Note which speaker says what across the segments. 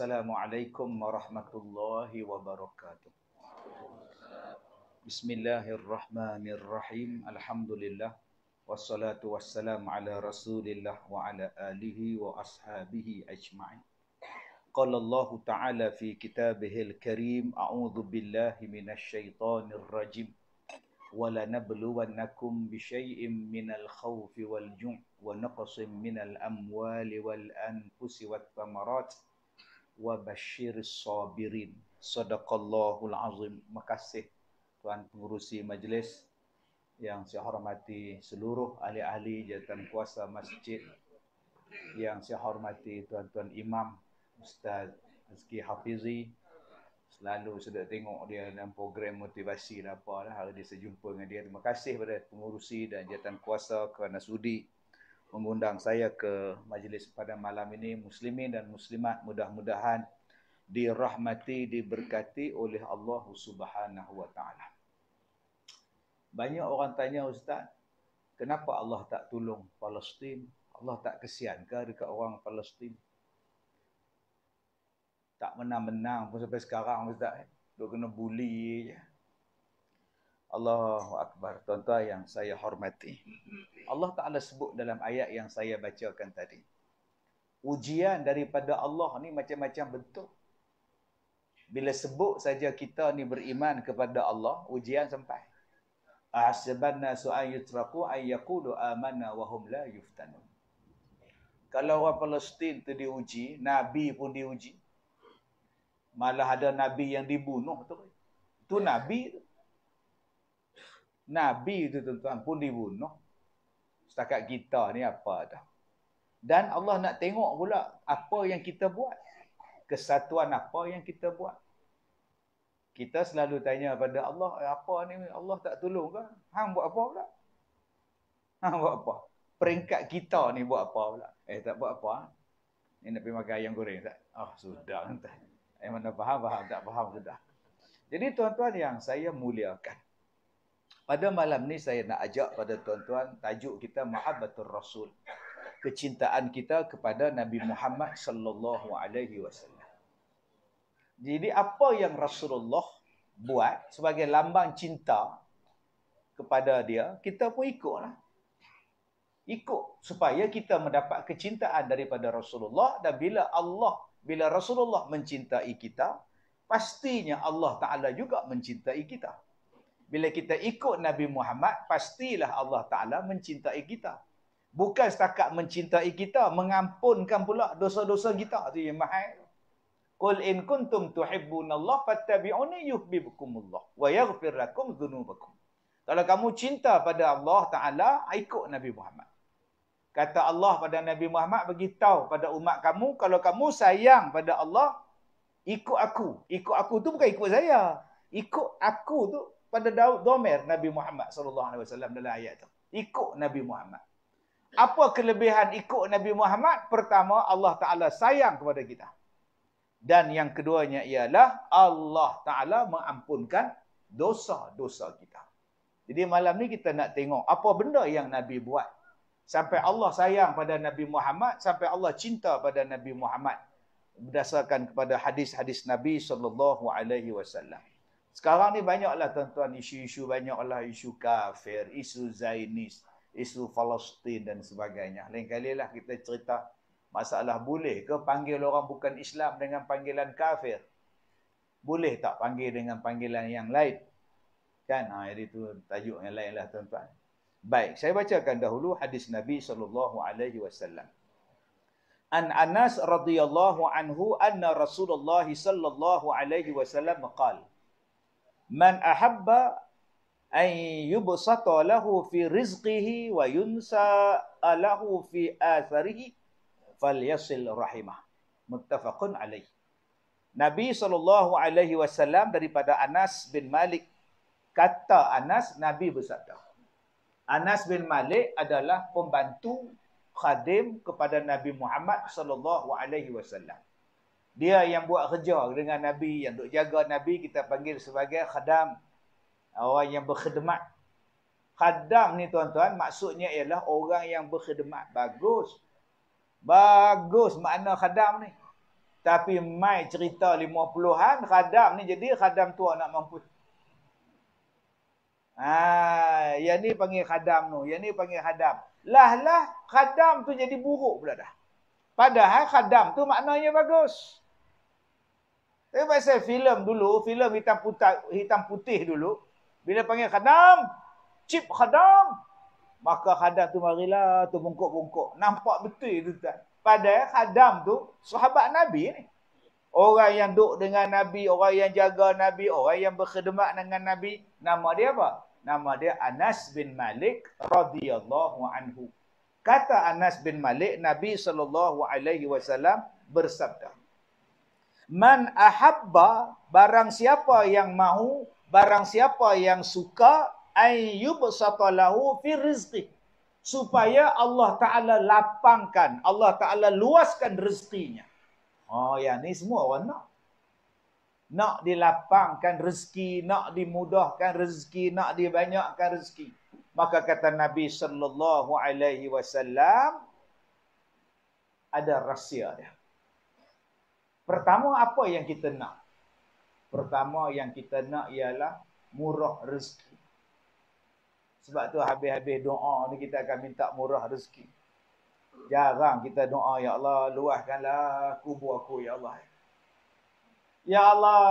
Speaker 1: السلام عليكم ورحمة الله وبركاته بسم الله الرحمن الرحيم الحمد لله والصلاة والسلام على رسول الله وعلى آله وأصحابه أجمعين قال الله تعالى في كتابه الكريم أعوذ بالله من الشيطان الرجيم ولنبلونكم بشيء من الخوف والجوع ونقص من الأموال والأنفس والثمرات ۖ wa bashir sabirin. Sadaqallahul azim. Makasih Tuan Pengurusi Majlis yang saya hormati seluruh ahli-ahli jawatan kuasa masjid yang saya hormati tuan-tuan imam Ustaz Azki Hafizi selalu sudah tengok dia dalam program motivasi dan apa lah hari ini saya jumpa dengan dia terima kasih kepada pengurusi dan jawatan kuasa kerana sudi mengundang saya ke majlis pada malam ini muslimin dan muslimat mudah-mudahan dirahmati diberkati oleh Allah Subhanahu wa taala. Banyak orang tanya ustaz, kenapa Allah tak tolong Palestin? Allah tak kesian ke dekat orang Palestin? Tak menang-menang pun sampai sekarang ustaz. Dia kena bully je. Allahu Akbar. Tuan-tuan yang saya hormati. Allah Ta'ala sebut dalam ayat yang saya bacakan tadi. Ujian daripada Allah ni macam-macam bentuk. Bila sebut saja kita ni beriman kepada Allah, ujian sampai. Ahsabanna su'an yutraku ay yaqulu amanna wa hum la yuftanun. Kalau orang Palestin tu diuji, nabi pun diuji. Malah ada nabi yang dibunuh tu. Tu nabi tu. Nabi tu tuan-tuan pun dibunuh. Setakat kita ni apa dah. Dan Allah nak tengok pula apa yang kita buat. Kesatuan apa yang kita buat. Kita selalu tanya pada Allah, eh, apa ni Allah tak tolong ke? Hang buat apa pula? Hang buat apa? Peringkat kita ni buat apa pula? Eh tak buat apa. Ah. Ni nak pergi makan ayam goreng tak? Oh sudah. Eh mana faham, faham. Tak faham sudah. Jadi tuan-tuan yang saya muliakan. Pada malam ni saya nak ajak pada tuan-tuan tajuk kita Mahabbatul Rasul. Kecintaan kita kepada Nabi Muhammad sallallahu alaihi wasallam. Jadi apa yang Rasulullah buat sebagai lambang cinta kepada dia, kita pun ikutlah. Ikut supaya kita mendapat kecintaan daripada Rasulullah dan bila Allah, bila Rasulullah mencintai kita, pastinya Allah Ta'ala juga mencintai kita. Bila kita ikut Nabi Muhammad, pastilah Allah Ta'ala mencintai kita. Bukan setakat mencintai kita, mengampunkan pula dosa-dosa kita. Itu yang mahal. Qul in kuntum tuhibbunallah fattabi'uni yuhbibkumullah wa yaghfir lakum dhunubakum. Kalau kamu cinta pada Allah Ta'ala, ikut Nabi Muhammad. Kata Allah pada Nabi Muhammad, beritahu pada umat kamu, kalau kamu sayang pada Allah, ikut aku. Ikut aku tu bukan ikut saya. Ikut aku tu pada Daud Domer Nabi Muhammad Alaihi Wasallam dalam ayat itu. Ikut Nabi Muhammad. Apa kelebihan ikut Nabi Muhammad? Pertama, Allah Ta'ala sayang kepada kita. Dan yang keduanya ialah Allah Ta'ala mengampunkan dosa-dosa kita. Jadi malam ni kita nak tengok apa benda yang Nabi buat. Sampai Allah sayang pada Nabi Muhammad, sampai Allah cinta pada Nabi Muhammad berdasarkan kepada hadis-hadis Nabi sallallahu alaihi wasallam. Sekarang ni banyaklah tuan-tuan isu-isu banyaklah isu kafir, isu Zainis, isu Palestin dan sebagainya. Lain kali lah kita cerita masalah boleh ke panggil orang bukan Islam dengan panggilan kafir? Boleh tak panggil dengan panggilan yang lain? Kan? Ha, jadi tu tajuk yang lain lah tuan-tuan. Baik, saya bacakan dahulu hadis Nabi sallallahu alaihi wasallam. An Anas radhiyallahu anhu anna Rasulullah sallallahu alaihi wasallam qala man ahabba ay yubsata lahu fi rizqihi wa yunsa lahu fi atharihi falyasil rahimah muttafaqun alaih Nabi sallallahu alaihi wasallam daripada Anas bin Malik kata Anas Nabi bersabda Anas bin Malik adalah pembantu khadim kepada Nabi Muhammad sallallahu alaihi wasallam dia yang buat kerja dengan Nabi, yang duk jaga Nabi, kita panggil sebagai khadam. Orang yang berkhidmat. Khadam ni tuan-tuan, maksudnya ialah orang yang berkhidmat. Bagus. Bagus makna khadam ni. Tapi mai cerita lima puluhan, khadam ni jadi khadam tua nak mampu. Ha, yang ni panggil khadam tu. Yang ni panggil khadam. Lah lah, khadam tu jadi buruk pula dah. Padahal khadam tu maknanya bagus. Bagus. Tapi pasal filem dulu, filem hitam putih, hitam putih dulu, bila panggil khadam, chip khadam, maka khadam tu marilah, tu bungkuk-bungkuk. Nampak betul tu tuan. Padahal khadam tu sahabat Nabi ni. Orang yang duduk dengan Nabi, orang yang jaga Nabi, orang yang berkhidmat dengan Nabi, nama dia apa? Nama dia Anas bin Malik radhiyallahu anhu. Kata Anas bin Malik, Nabi sallallahu alaihi wasallam bersabda man ahabba barang siapa yang mahu barang siapa yang suka ayyub satalahu fi rizqi supaya Allah taala lapangkan Allah taala luaskan rezekinya oh ya ni semua orang nak nak dilapangkan rezeki nak dimudahkan rezeki nak dibanyakkan rezeki maka kata Nabi sallallahu alaihi wasallam ada rahsia dia. Pertama apa yang kita nak? Pertama yang kita nak ialah murah rezeki. Sebab tu habis-habis doa ni kita akan minta murah rezeki. Jarang kita doa, Ya Allah, luahkanlah kubur aku, Ya Allah. Ya Allah,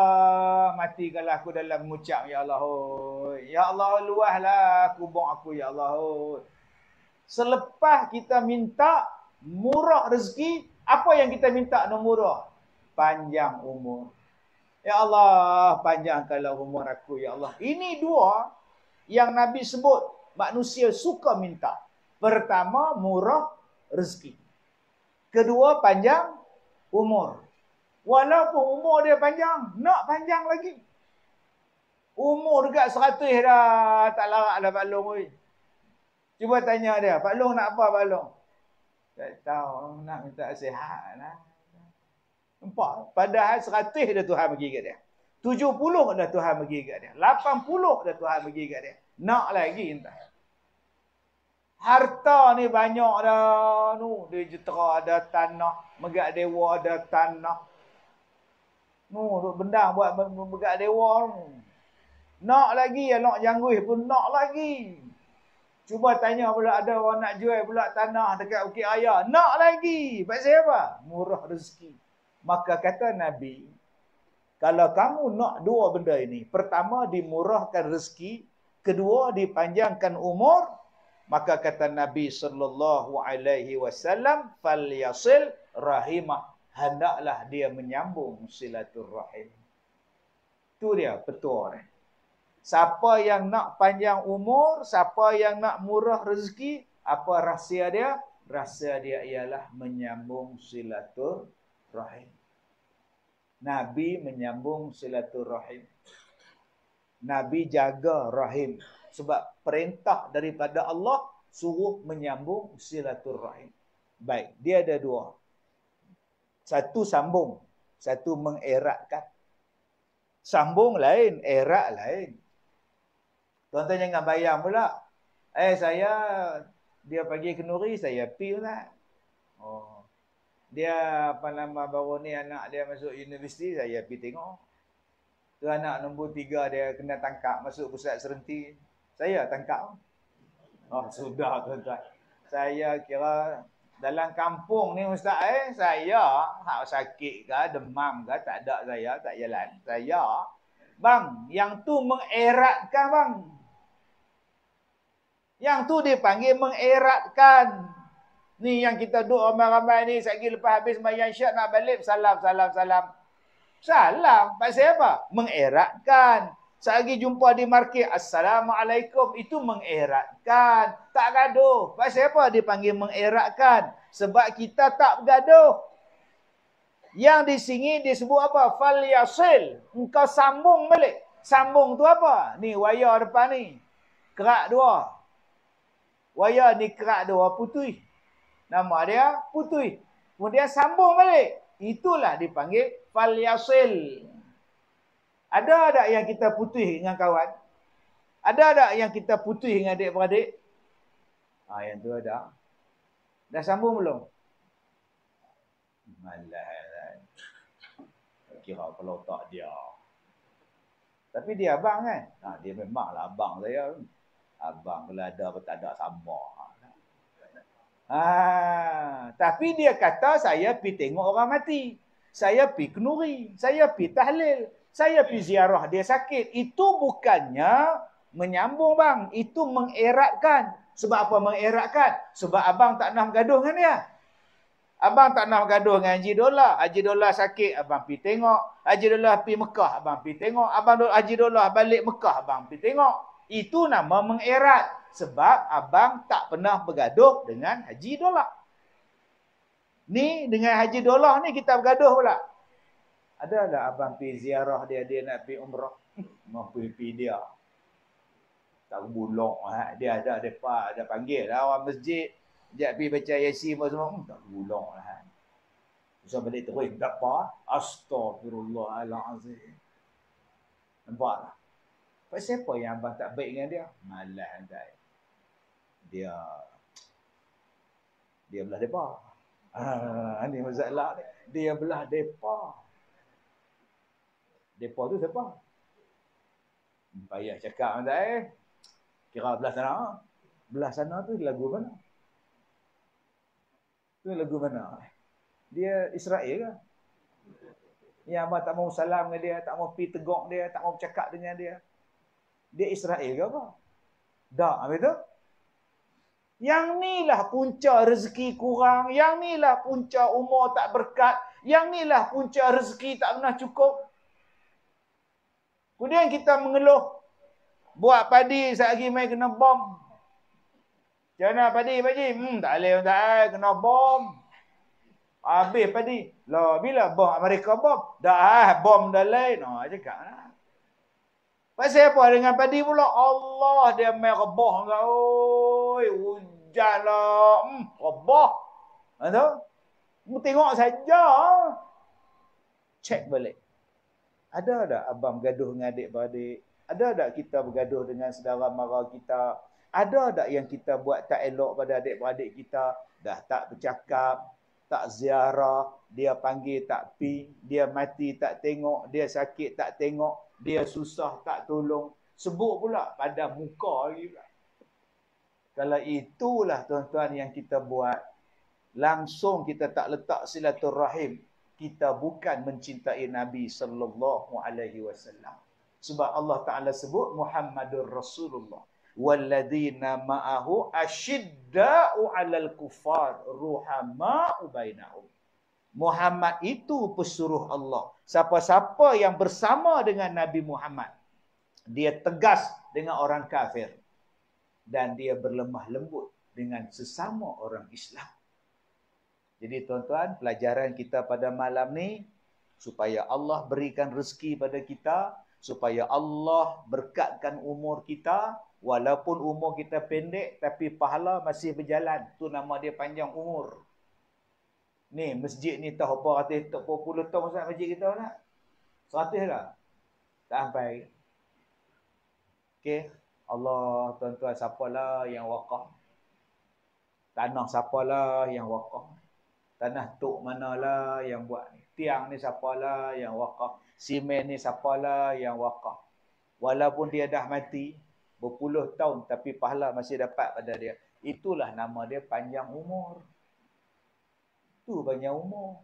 Speaker 1: matikanlah aku dalam mengucap, Ya Allah. Oh. Ya Allah, luahlah kubur aku, Ya Allah. Selepas kita minta murah rezeki, apa yang kita minta nak murah? panjang umur. Ya Allah, panjangkanlah umur aku, Ya Allah. Ini dua yang Nabi sebut manusia suka minta. Pertama, murah rezeki. Kedua, panjang umur. Walaupun umur dia panjang, nak panjang lagi. Umur dekat seratus dah tak larat dah Pak Long. Oi. Cuba tanya dia, Pak Long nak apa Pak Long? Tak tahu, nak minta sihat lah. Nampak? Padahal seratus dah Tuhan bagi kat dia. Tujuh puluh dah Tuhan bagi kat dia. Lapan puluh dah Tuhan bagi kat dia. Nak lagi entah. Harta ni banyak dah. Nu, dia jetera ada tanah. Megak dewa ada tanah. Nu, benda buat megak dewa. Nu. Nak lagi ya nak janggui pun nak lagi. Cuba tanya pula ada orang nak jual pula tanah dekat Bukit Ayah. Nak lagi. Sebab apa? Murah rezeki. Maka kata Nabi, kalau kamu nak dua benda ini, pertama dimurahkan rezeki, kedua dipanjangkan umur, maka kata Nabi sallallahu alaihi wasallam falyasil rahimah hendaklah dia menyambung silaturahim. Itu dia petua ni. Siapa yang nak panjang umur, siapa yang nak murah rezeki, apa rahsia dia? Rahsia dia ialah menyambung silaturahim rahim. Nabi menyambung silaturahim. Nabi jaga rahim sebab perintah daripada Allah suruh menyambung silaturahim. Baik, dia ada dua. Satu sambung, satu mengeratkan. Sambung lain, erat lain. Contohnya tuan bayang pula. Eh, saya dia pergi ke Nuri, saya pergi lah. Oh, dia apa nama baru ni anak dia masuk universiti saya pergi tengok tu anak nombor tiga dia kena tangkap masuk pusat serenti saya tangkap oh sudah tuan-tuan saya kira dalam kampung ni ustaz eh saya hak sakit ke demam ke tak ada saya tak jalan saya bang yang tu mengeratkan bang yang tu dipanggil mengeratkan Ni yang kita duduk ramai-ramai ni, sekejap lepas habis mayan syak nak balik, salam, salam, salam. Salam, maksud apa? Mengeratkan. Sekejap jumpa di market, Assalamualaikum. Itu mengeratkan. Tak gaduh. Maksud apa dia panggil mengeratkan? Sebab kita tak bergaduh. Yang di sini disebut apa? Fal yasil. Engkau sambung balik. Sambung tu apa? Ni wayar depan ni. Kerak dua. Wayar ni kerak dua putih nama dia putui. Kemudian sambung balik. Itulah dipanggil falyasil. Ada tak yang kita putui dengan kawan? Ada tak yang kita putui dengan adik-beradik? Ha, yang tu ada. Dah sambung belum? Malah. Kira kalau tak dia. Tapi dia abang kan? Ha, dia memanglah abang saya. Abang kalau ada pun tak ada sama. Ha, tapi dia kata saya pergi tengok orang mati. Saya pergi kenuri. Saya pergi tahlil. Saya pergi ziarah dia sakit. Itu bukannya menyambung bang. Itu mengeratkan. Sebab apa mengeratkan? Sebab abang tak nak bergaduh dengan dia. Abang tak nak bergaduh dengan Haji Dola. Haji Dola sakit, abang pergi tengok. Haji Dola pergi Mekah, abang pergi tengok. Abang Haji Dola balik Mekah, abang pergi tengok. Itu nama mengerat. Sebab abang tak pernah bergaduh dengan Haji Dolah. Ni dengan Haji Dolah ni kita bergaduh pula. Ada tak abang pergi ziarah dia, dia nak pergi umrah. Mau pergi dia. Tak bulong. Ha? Dia ada depan, ada panggil lah orang masjid. Dia pergi baca yasin pun semua. Hmm, tak bulong lah. Bisa ha. balik terus. Tak apa. Astagfirullahaladzim. Nampak tak? Sebab siapa yang abang tak baik dengan dia? Malah, andai. Dia dia belah depa. Ah, ini masalah ni. Dia belah depa. Depa tu siapa? Payah cakap andai. Kira belah sana. Belah sana tu lagu mana? Tu lagu mana? Dia Israel ke? Yang abang tak mau salam dengan dia, tak mau pergi tegok dia, tak mau bercakap dengan dia dia Israel ke apa? Tak, apa itu? Yang ni lah punca rezeki kurang. Yang ni lah punca umur tak berkat. Yang ni lah punca rezeki tak pernah cukup. Kemudian kita mengeluh. Buat padi sehari lagi main kena bom. Macam mana padi, padi? Hmm, tak boleh, tak boleh. Kena bom. Habis padi. Lah, bila bom? Amerika bom? Dah, eh, bom dah lain. Nah, oh, cakap lah. Pasal apa dengan padi pula? Allah dia main rebah. Oi, hujan lah. Hmm, rebah. Ada? Tengok saja. Check balik. Ada tak abang bergaduh dengan adik-beradik? Ada tak kita bergaduh dengan saudara mara kita? Ada tak yang kita buat tak elok pada adik-beradik kita? Dah tak bercakap, tak ziarah, dia panggil tak pi, dia mati tak tengok, dia sakit tak tengok, dia susah tak tolong sebut pula pada muka lagi pula kalau itulah tuan-tuan yang kita buat langsung kita tak letak silaturrahim. kita bukan mencintai nabi sallallahu alaihi wasallam sebab Allah taala sebut Muhammadur Rasulullah walladzina ma'ahu asyidda'u 'alal kufar ruhama'u bainahum Muhammad itu pesuruh Allah. Siapa-siapa yang bersama dengan Nabi Muhammad, dia tegas dengan orang kafir dan dia berlemah lembut dengan sesama orang Islam. Jadi tuan-tuan, pelajaran kita pada malam ni supaya Allah berikan rezeki pada kita, supaya Allah berkatkan umur kita walaupun umur kita pendek tapi pahala masih berjalan. Tu nama dia panjang umur. Ni masjid ni tahu berapa tak popular tahu sangat masjid kita nak. 100 dah. Tak sampai. Okey, Allah tuan-tuan siapalah yang wakaf. Tanah siapalah yang wakaf. Tanah tok manalah yang buat ni. Tiang ni siapalah yang wakaf. Simen ni siapalah yang wakaf. Walaupun dia dah mati berpuluh tahun tapi pahala masih dapat pada dia. Itulah nama dia panjang umur tu banyak umur.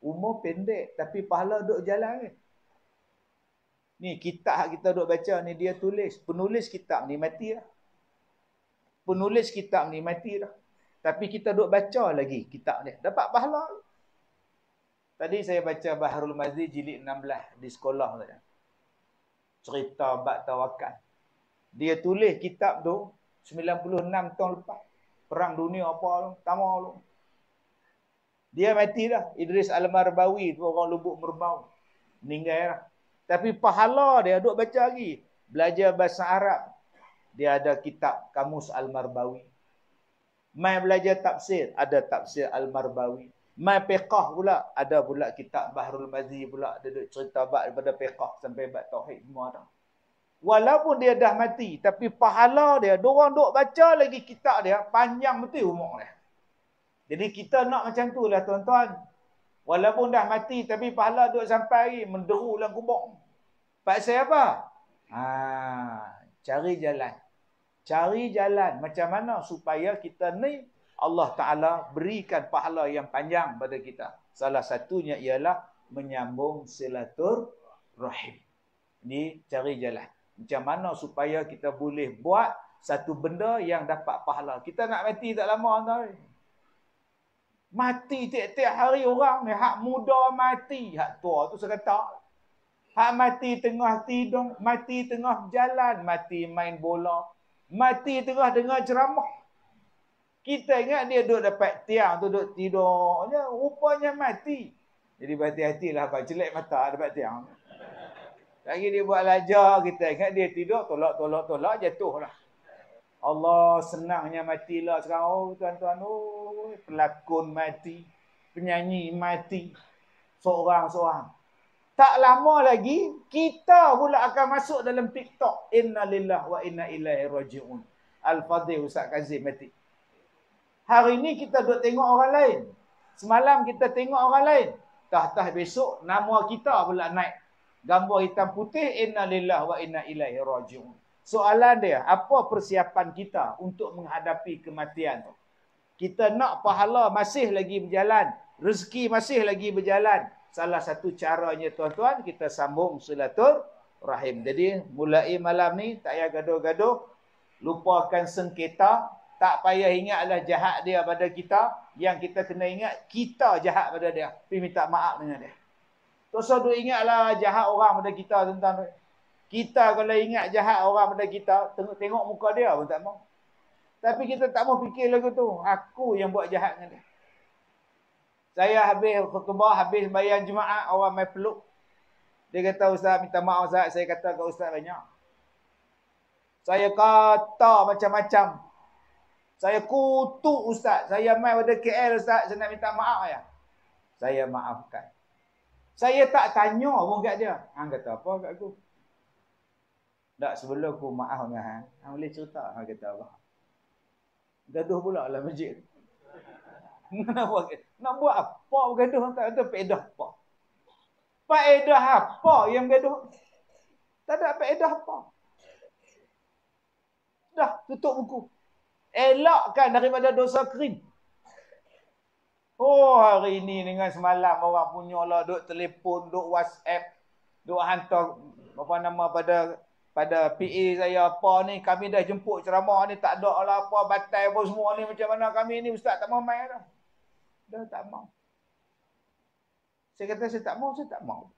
Speaker 1: Umur pendek tapi pahala duk jalan kan. Ni kitab kita duk baca ni dia tulis. Penulis kitab ni mati lah. Penulis kitab ni mati lah. Tapi kita duk baca lagi kitab ni. Dapat pahala. Tadi saya baca Baharul Mazri jilid 16 di sekolah. Saya. Cerita Bak Tawakan. Dia tulis kitab tu 96 tahun lepas. Perang dunia apa tu. Tamar tu. Dia mati matilah. Idris Al-Marbawi tu orang lubuk merbau. Meninggal lah. Tapi pahala dia duduk baca lagi. Belajar bahasa Arab. Dia ada kitab Kamus Al-Marbawi. Mai belajar tafsir. Ada tafsir Al-Marbawi. Mai pekah pula. Ada pula kitab Bahrul Mazi pula. Dia duduk cerita bak daripada pekah sampai bak tauhid semua dah. Walaupun dia dah mati. Tapi pahala dia. Diorang duduk baca lagi kitab dia. Panjang betul umur dia. Jadi kita nak macam tu lah tuan-tuan. Walaupun dah mati tapi pahala duk sampai hari menderu dalam kubur. Paksa apa? Ha, cari jalan. Cari jalan macam mana supaya kita ni Allah Ta'ala berikan pahala yang panjang pada kita. Salah satunya ialah menyambung silatur rahim. Ini cari jalan. Macam mana supaya kita boleh buat satu benda yang dapat pahala. Kita nak mati tak lama. Tak lama. Mati tiap-tiap hari orang ni. Hak muda mati. Hak tua tu serata. Hak mati tengah tidur. Mati tengah jalan. Mati main bola. Mati tengah dengar ceramah. Kita ingat dia duduk dapat tiang tu duduk tidurnya Dia rupanya mati. Jadi berhati-hatilah kau jelek mata dapat tiang. Lagi dia buat lajar kita ingat dia tidur tolak-tolak-tolak jatuhlah. Allah senangnya mati lah sekarang. Oh tuan-tuan,
Speaker 2: oh
Speaker 1: pelakon mati, penyanyi mati seorang-seorang. Tak lama lagi kita pula akan masuk dalam TikTok inna lillah wa inna ilaihi rajiun. Al-Fadhil Ustaz Kazim mati. Hari ni kita duk tengok orang lain. Semalam kita tengok orang lain. Tah-tah besok nama kita pula naik. Gambar hitam putih inna lillah wa inna ilaihi rajiun. Soalan dia, apa persiapan kita untuk menghadapi kematian tu? Kita nak pahala masih lagi berjalan. Rezeki masih lagi berjalan. Salah satu caranya tuan-tuan, kita sambung silatur rahim. Jadi mulai malam ni, tak payah gaduh-gaduh. Lupakan sengketa. Tak payah ingatlah jahat dia pada kita. Yang kita kena ingat, kita jahat pada dia. Pergi minta maaf dengan dia. Tak usah ingatlah jahat orang pada kita tentang kita kalau ingat jahat orang pada kita, tengok, tengok muka dia pun tak mau. Tapi kita tak mau fikir lagu tu. Aku yang buat jahat dengan dia. Saya habis khutbah, habis bayar jemaah, orang main peluk. Dia kata, Ustaz minta maaf Ustaz. Saya kata ke Ustaz banyak. Saya kata macam-macam. Saya kutuk Ustaz. Saya main pada KL Ustaz. Saya nak minta maaf ya. Saya maafkan. Saya tak tanya pun kat dia. Hang kata apa kat aku? Tak sebelum aku maaf dengan Han. Han boleh cerita. Han kata apa? Gaduh pula lah masjid tu. Nak buat, nak buat apa bergaduh? Tak ada pedah apa. Paedah apa yang bergaduh? Tak ada paedah apa. Dah tutup buku. Elakkan daripada dosa kering. Oh hari ini dengan semalam orang punya lah duk telefon, duk whatsapp, duk hantar apa nama pada pada PA saya apa ni kami dah jemput ceramah ni tak ada lah apa batal pun semua ni macam mana kami ni ustaz tak mau main dah dah tak mau saya kata saya tak mau saya tak mau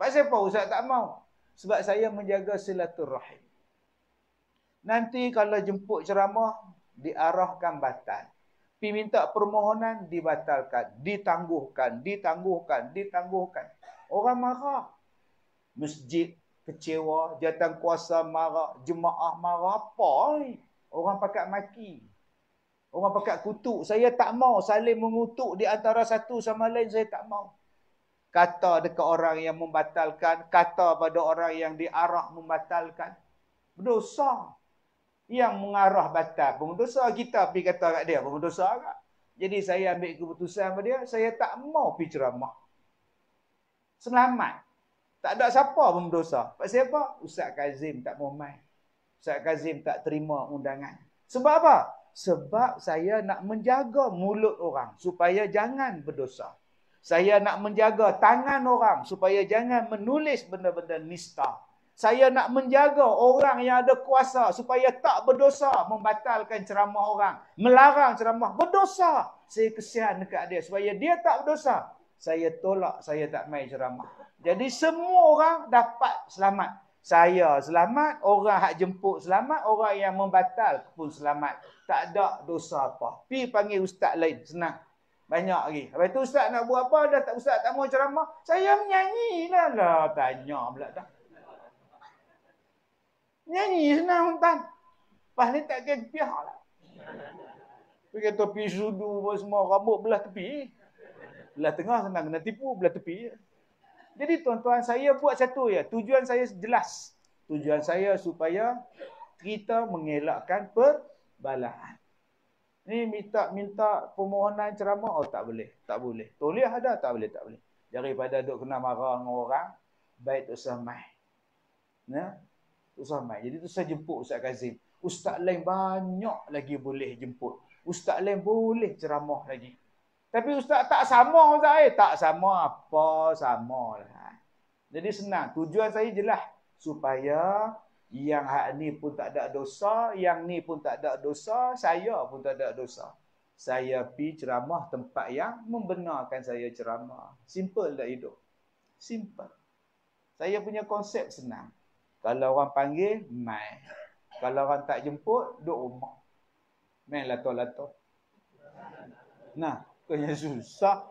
Speaker 1: pasal apa ustaz tak mau sebab saya menjaga silaturahim nanti kalau jemput ceramah diarahkan batal pi minta permohonan dibatalkan ditangguhkan ditangguhkan ditangguhkan orang marah masjid kecewa, jatuh kuasa marah, jemaah marah apa ni? Orang pakai maki. Orang pakai kutuk. Saya tak mau saling mengutuk di antara satu sama lain. Saya tak mau. Kata dekat orang yang membatalkan. Kata pada orang yang diarah membatalkan. Berdosa. Yang mengarah batal. Pengdosa kita pergi kata kat dia. Pengdosa kat. Jadi saya ambil keputusan pada dia. Saya tak mau pergi ceramah. Selamat. Tak ada siapa pun berdosa. Sebab siapa? Ustaz Kazim tak mau main. Ustaz Kazim tak terima undangan. Sebab apa? Sebab saya nak menjaga mulut orang supaya jangan berdosa. Saya nak menjaga tangan orang supaya jangan menulis benda-benda nista. Saya nak menjaga orang yang ada kuasa supaya tak berdosa membatalkan ceramah orang. Melarang ceramah. Berdosa. Saya kesian dekat dia supaya dia tak berdosa saya tolak saya tak mai ceramah. Jadi semua orang dapat selamat. Saya selamat, orang hak jemput selamat, orang yang membatal pun selamat. Tak ada dosa apa. Pi panggil ustaz lain, senang. Banyak lagi. Habis tu ustaz nak buat apa? Dah tak ustaz tak mau ceramah. Saya menyanyi lah. lah. Tanya pula dah. Nyanyi senang tuan. Lepas ni tak kena pihak lah. Pergi topi sudu semua rambut belah tepi belah tengah senang kena tipu, belah tepi. Jadi tuan-tuan, saya buat satu ya. Tujuan saya jelas. Tujuan saya supaya kita mengelakkan perbalahan. Ni minta-minta permohonan ceramah, oh tak boleh. Tak boleh. Tolih ada, tak boleh, tak boleh. Daripada duk kena marah dengan orang, baik tu usah mai. Ya? Usah mai. Jadi tu saya jemput Ustaz Kazim. Ustaz lain banyak lagi boleh jemput. Ustaz lain boleh ceramah lagi. Tapi ustaz tak sama ustaz eh. Tak sama apa sama lah. Jadi senang. Tujuan saya jelas. Supaya yang hak ni pun tak ada dosa. Yang ni pun tak ada dosa. Saya pun tak ada dosa. Saya pi ceramah tempat yang membenarkan saya ceramah. Simple tak hidup? Simple. Saya punya konsep senang. Kalau orang panggil, mai. Kalau orang tak jemput, duduk rumah. Main lato-lato. Nah, Bukannya susah.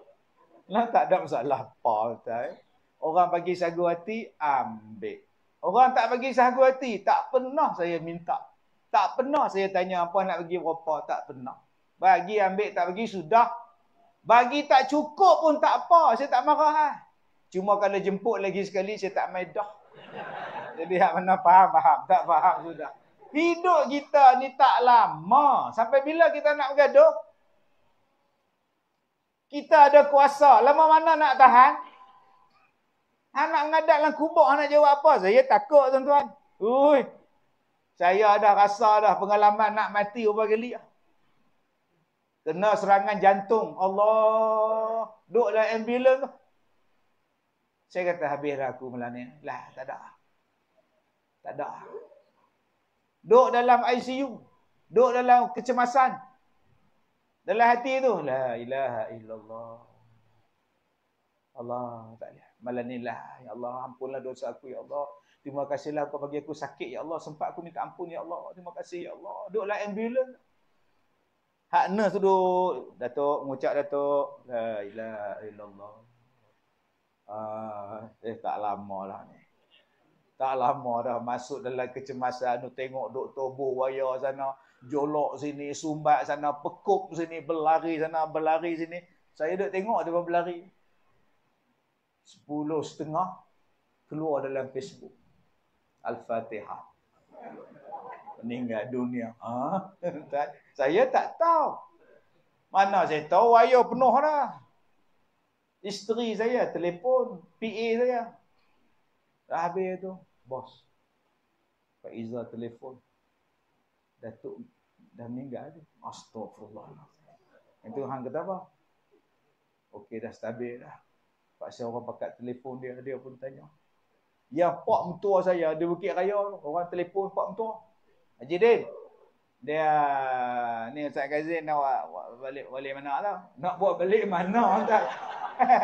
Speaker 1: Nah, tak ada masalah apa. Tak, Orang bagi sagu hati, ambil. Orang tak bagi sagu hati, tak pernah saya minta. Tak pernah saya tanya apa nak bagi berapa, tak pernah. Bagi, ambil, tak bagi, sudah. Bagi tak cukup pun tak apa, saya tak marah. Eh? Cuma kalau jemput lagi sekali, saya tak main dah. Jadi yang mana faham, faham. Tak faham sudah. Hidup kita ni tak lama. Sampai bila kita nak bergaduh? Kita ada kuasa. Lama mana nak tahan? Anak ngadat dalam kubur nak jawab apa? Saya takut tuan-tuan. Ui. Saya ada rasa dah pengalaman nak mati berapa kali. Kena serangan jantung. Allah. Duk dalam ambulan tu. Saya kata habis aku malam ni. Lah tak ada. Tak ada. Duk dalam ICU. Duk dalam kecemasan. Dalam hati tu la ilaha illallah. Allah taala, ada. Malam ni lah. Ya Allah ampunlah dosa aku ya Allah. Terima kasihlah kau bagi aku sakit ya Allah. Sempat aku minta ampun ya Allah. Terima kasih ya Allah. Duduklah ambulan. Hak ne tu duduk. Datuk mengucap Datuk. La ilaha illallah. Ah, eh tak lama lah ni. Tak lama dah masuk dalam kecemasan tu tengok doktor buaya sana jolok sini, sumbat sana, pekup sini, berlari sana, berlari sini. Saya duduk tengok dia berlari. Sepuluh setengah keluar dalam Facebook. Al-Fatihah. Meninggal dunia. Ha? saya tak tahu. Mana saya tahu wayar penuh dah. Isteri saya telefon PA saya. Dah habis tu. Bos. Pak Izzah telefon datuk dah meninggal je. Astagfirullahalazim. Itu hang kata apa? Okey dah stabil dah. Pak Pasal orang pakat telefon dia dia pun tanya. Ya pak mentua saya di Bukit Raya orang telefon pak mentua. Haji Din. Dia ni Ustaz Kazin nak balik balik mana lah. Nak buat balik mana tak?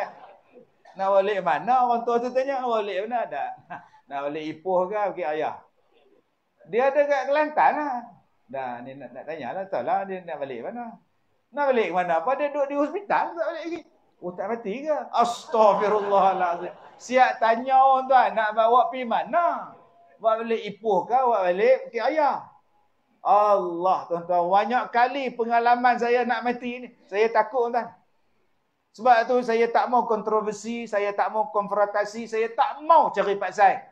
Speaker 1: nak balik mana orang tua tu tanya balik mana tak? Nak balik Ipoh ke Bukit Ayah? Dia ada kat Kelantan lah. Dah, ni nak, nak tanya lah. Tahu lah dia nak balik mana. Nak balik mana apa? Dia duduk di hospital. Tak balik lagi. Oh, tak mati ke? Astaghfirullahaladzim. Siap tanya orang tuan. Nak bawa pergi mana? Buat balik ipuh ke? Buat balik Bukit Ayah. Allah tuan-tuan. Banyak kali pengalaman saya nak mati ni. Saya takut tuan. Sebab tu saya tak mau kontroversi, saya tak mau konfrontasi, saya tak mau cari paksaan.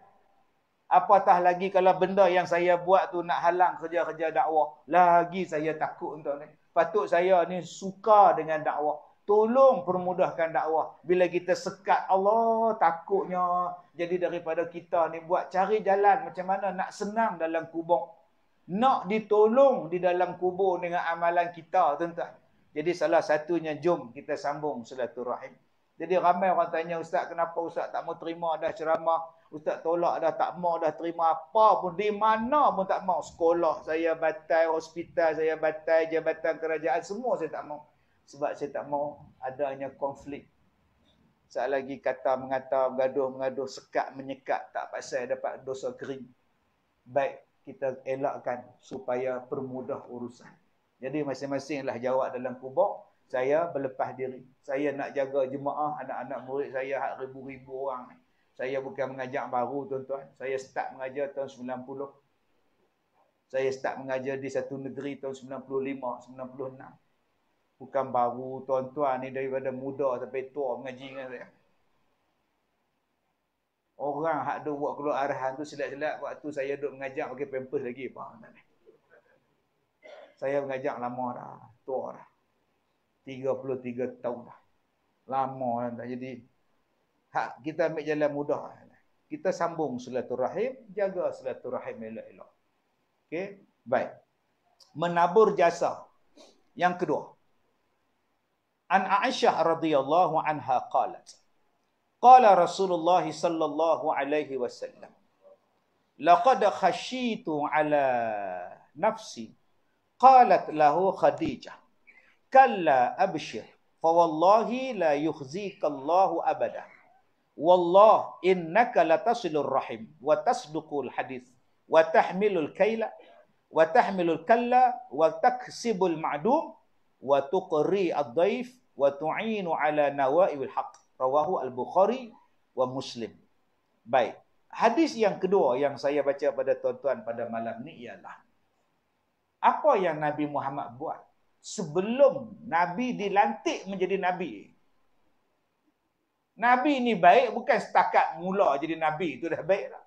Speaker 1: Apatah lagi kalau benda yang saya buat tu nak halang kerja-kerja dakwah. Lagi saya takut untuk ni. Patut saya ni suka dengan dakwah. Tolong permudahkan dakwah. Bila kita sekat Allah, takutnya. Jadi daripada kita ni buat cari jalan macam mana nak senang dalam kubur. Nak ditolong di dalam kubur dengan amalan kita tuan-tuan. Jadi salah satunya jom kita sambung rahim Jadi ramai orang tanya Ustaz kenapa Ustaz tak mau terima dah ceramah. Ustaz tolak dah, tak mau dah terima apa pun. Di mana pun tak mau. Sekolah saya batal, hospital saya batal, jabatan kerajaan, semua saya tak mau. Sebab saya tak mau adanya konflik. Saat lagi kata mengata, bergaduh, mengaduh, sekat, menyekat, tak pasal dapat dosa kering. Baik, kita elakkan supaya permudah urusan. Jadi masing-masing lah jawab dalam kubur, saya berlepas diri. Saya nak jaga jemaah, anak-anak murid saya, ribu-ribu orang ni. Saya bukan mengajar baru tuan-tuan. Saya start mengajar tahun 90. Saya start mengajar di satu negeri tahun 95, 96. Bukan baru tuan-tuan ni daripada muda sampai tua mengaji dengan saya. Orang hak duk buat keluar arahan tu selat-selat waktu saya duk mengajar pakai pampers lagi. Bahan, saya mengajar lama dah, tua dah. 33 tahun dah. Lama dah. Kan, jadi hak kita ambil jalan mudah. Kita sambung silaturahim, jaga silaturahim elok-elok. Okay, baik. Menabur jasa. Yang kedua. An Aisyah radhiyallahu anha qalat. Qala Rasulullah sallallahu alaihi wasallam. Laqad khashitu ala nafsi. Qalat lahu Khadijah. Kalla abshir. Fawallahi la yukhzika Allahu abadah. Wallah innaka latasilur rahim wa tasduqul hadis wa tahmilul kaila wa tahmilul kalla wa taksibul ma'dum wa tuqri ad-daif wa tu'inu ala nawaiwil haq rawahu al-bukhari wa muslim baik hadis yang kedua yang saya baca pada tuan-tuan pada malam ni ialah apa yang Nabi Muhammad buat sebelum Nabi dilantik menjadi Nabi Nabi ni baik bukan setakat mula jadi Nabi tu dah baik lah.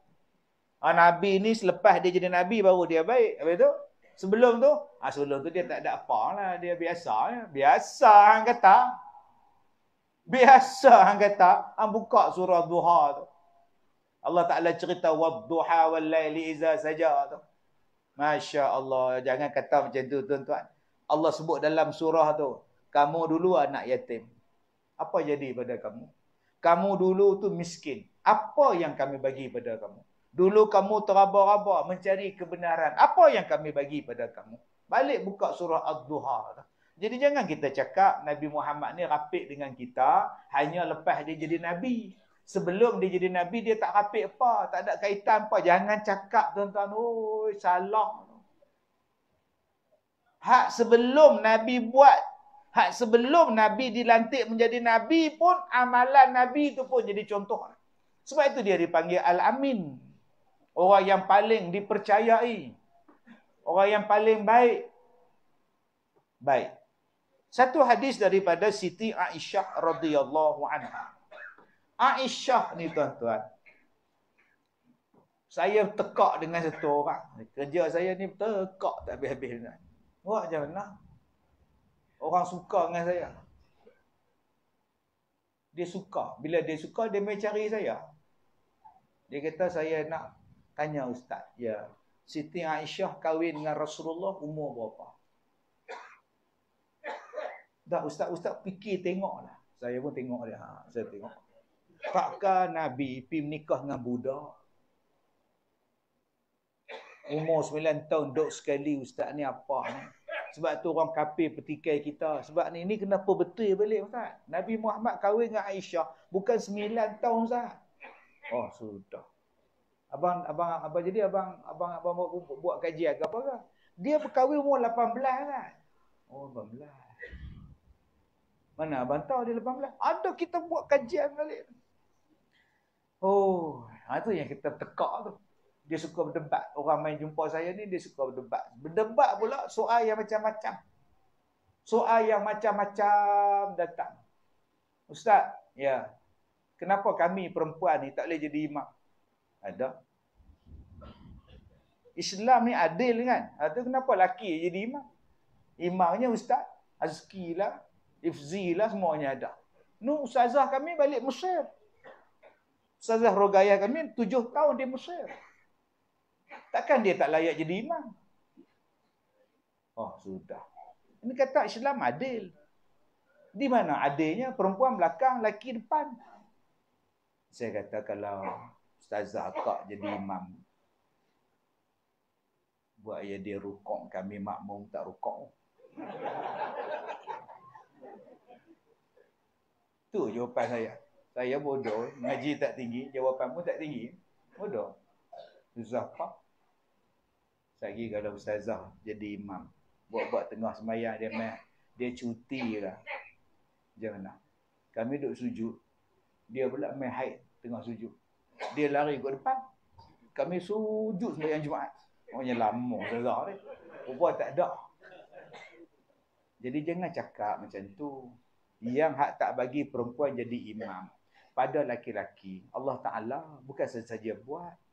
Speaker 1: Ha, Nabi ni selepas dia jadi Nabi baru dia baik. Habis tu? Sebelum tu? Ha, sebelum tu dia tak ada apa lah. Dia biasa. Ya? Biasa hang kata. Biasa hang kata. Hang buka surah duha tu. Allah Ta'ala cerita wadduha wal-layli saja tu. Masya Allah. Jangan kata macam tu tuan-tuan. Allah sebut dalam surah tu. Kamu dulu anak yatim. Apa jadi pada kamu? kamu dulu tu miskin. Apa yang kami bagi pada kamu? Dulu kamu teraba-raba mencari kebenaran. Apa yang kami bagi pada kamu? Balik buka surah Ad-Duha. Jadi jangan kita cakap Nabi Muhammad ni rapik dengan kita hanya lepas dia jadi Nabi. Sebelum dia jadi Nabi, dia tak rapik apa. Tak ada kaitan apa. Jangan cakap tuan-tuan, oi salah. Hak sebelum Nabi buat Hak sebelum Nabi dilantik menjadi Nabi pun amalan Nabi itu pun jadi contoh. Sebab itu dia dipanggil Al-Amin. Orang yang paling dipercayai. Orang yang paling baik. Baik. Satu hadis daripada Siti Aisyah radhiyallahu anha. Aisyah ni tuan-tuan. Saya tekak dengan satu orang. Kerja saya ni tekak tak habis-habis. Buat macam mana? orang suka dengan saya. Dia suka. Bila dia suka, dia mai cari saya. Dia kata, saya nak tanya Ustaz. Ya. Siti Aisyah kahwin dengan Rasulullah, umur berapa? Dah Ustaz-Ustaz fikir tengoklah. Saya pun tengok dia. Ha, saya tengok. Takkah Nabi pergi menikah dengan budak? Umur 9 tahun dok sekali Ustaz ni apa ni? Sebab tu orang kafir petikai kita. Sebab ni ni kenapa betul balik Ustaz? Nabi Muhammad kahwin dengan Aisyah bukan 9 tahun Ustaz. Oh sudah. Abang abang apa jadi abang abang abang buat, buat, buat kajian ke apa ke? Dia berkahwin umur 18 kan? Oh 18. Mana abang tahu dia 18? Ada kita buat kajian balik. Oh, itu yang kita tekak tu dia suka berdebat. Orang main jumpa saya ni, dia suka berdebat. Berdebat pula soal yang macam-macam. Soal yang macam-macam datang. Ustaz, ya. Kenapa kami perempuan ni tak boleh jadi imam? Ada. Islam ni adil kan? Itu ha, kenapa laki jadi imam? Imamnya ustaz. Azki lah. Ifzi lah semuanya ada. Nu ustazah kami balik Mesir. Ustazah rogaya kami tujuh tahun di Mesir. Takkan dia tak layak jadi imam? Oh, sudah. Ini kata Islam adil. Di mana adilnya perempuan belakang, laki depan. Saya kata kalau Ustazah Akak jadi imam, buat ya dia rukuk kami makmum tak rukuk. tu jawapan saya. Saya bodoh, ngaji tak tinggi, jawapan pun tak tinggi. Bodoh. Zafak. Sehari kalau ustazah jadi imam. Buat-buat tengah semayang dia main. Dia cuti lah. Jangan lah. Kami duduk sujud. Dia pula main haid tengah sujud. Dia lari ke depan. Kami sujud semayang Jumaat. Maksudnya lama ustazah ni. Buat tak ada. Jadi jangan cakap macam tu. Yang hak tak bagi perempuan jadi imam. Pada laki-laki. Allah Ta'ala bukan saja buat.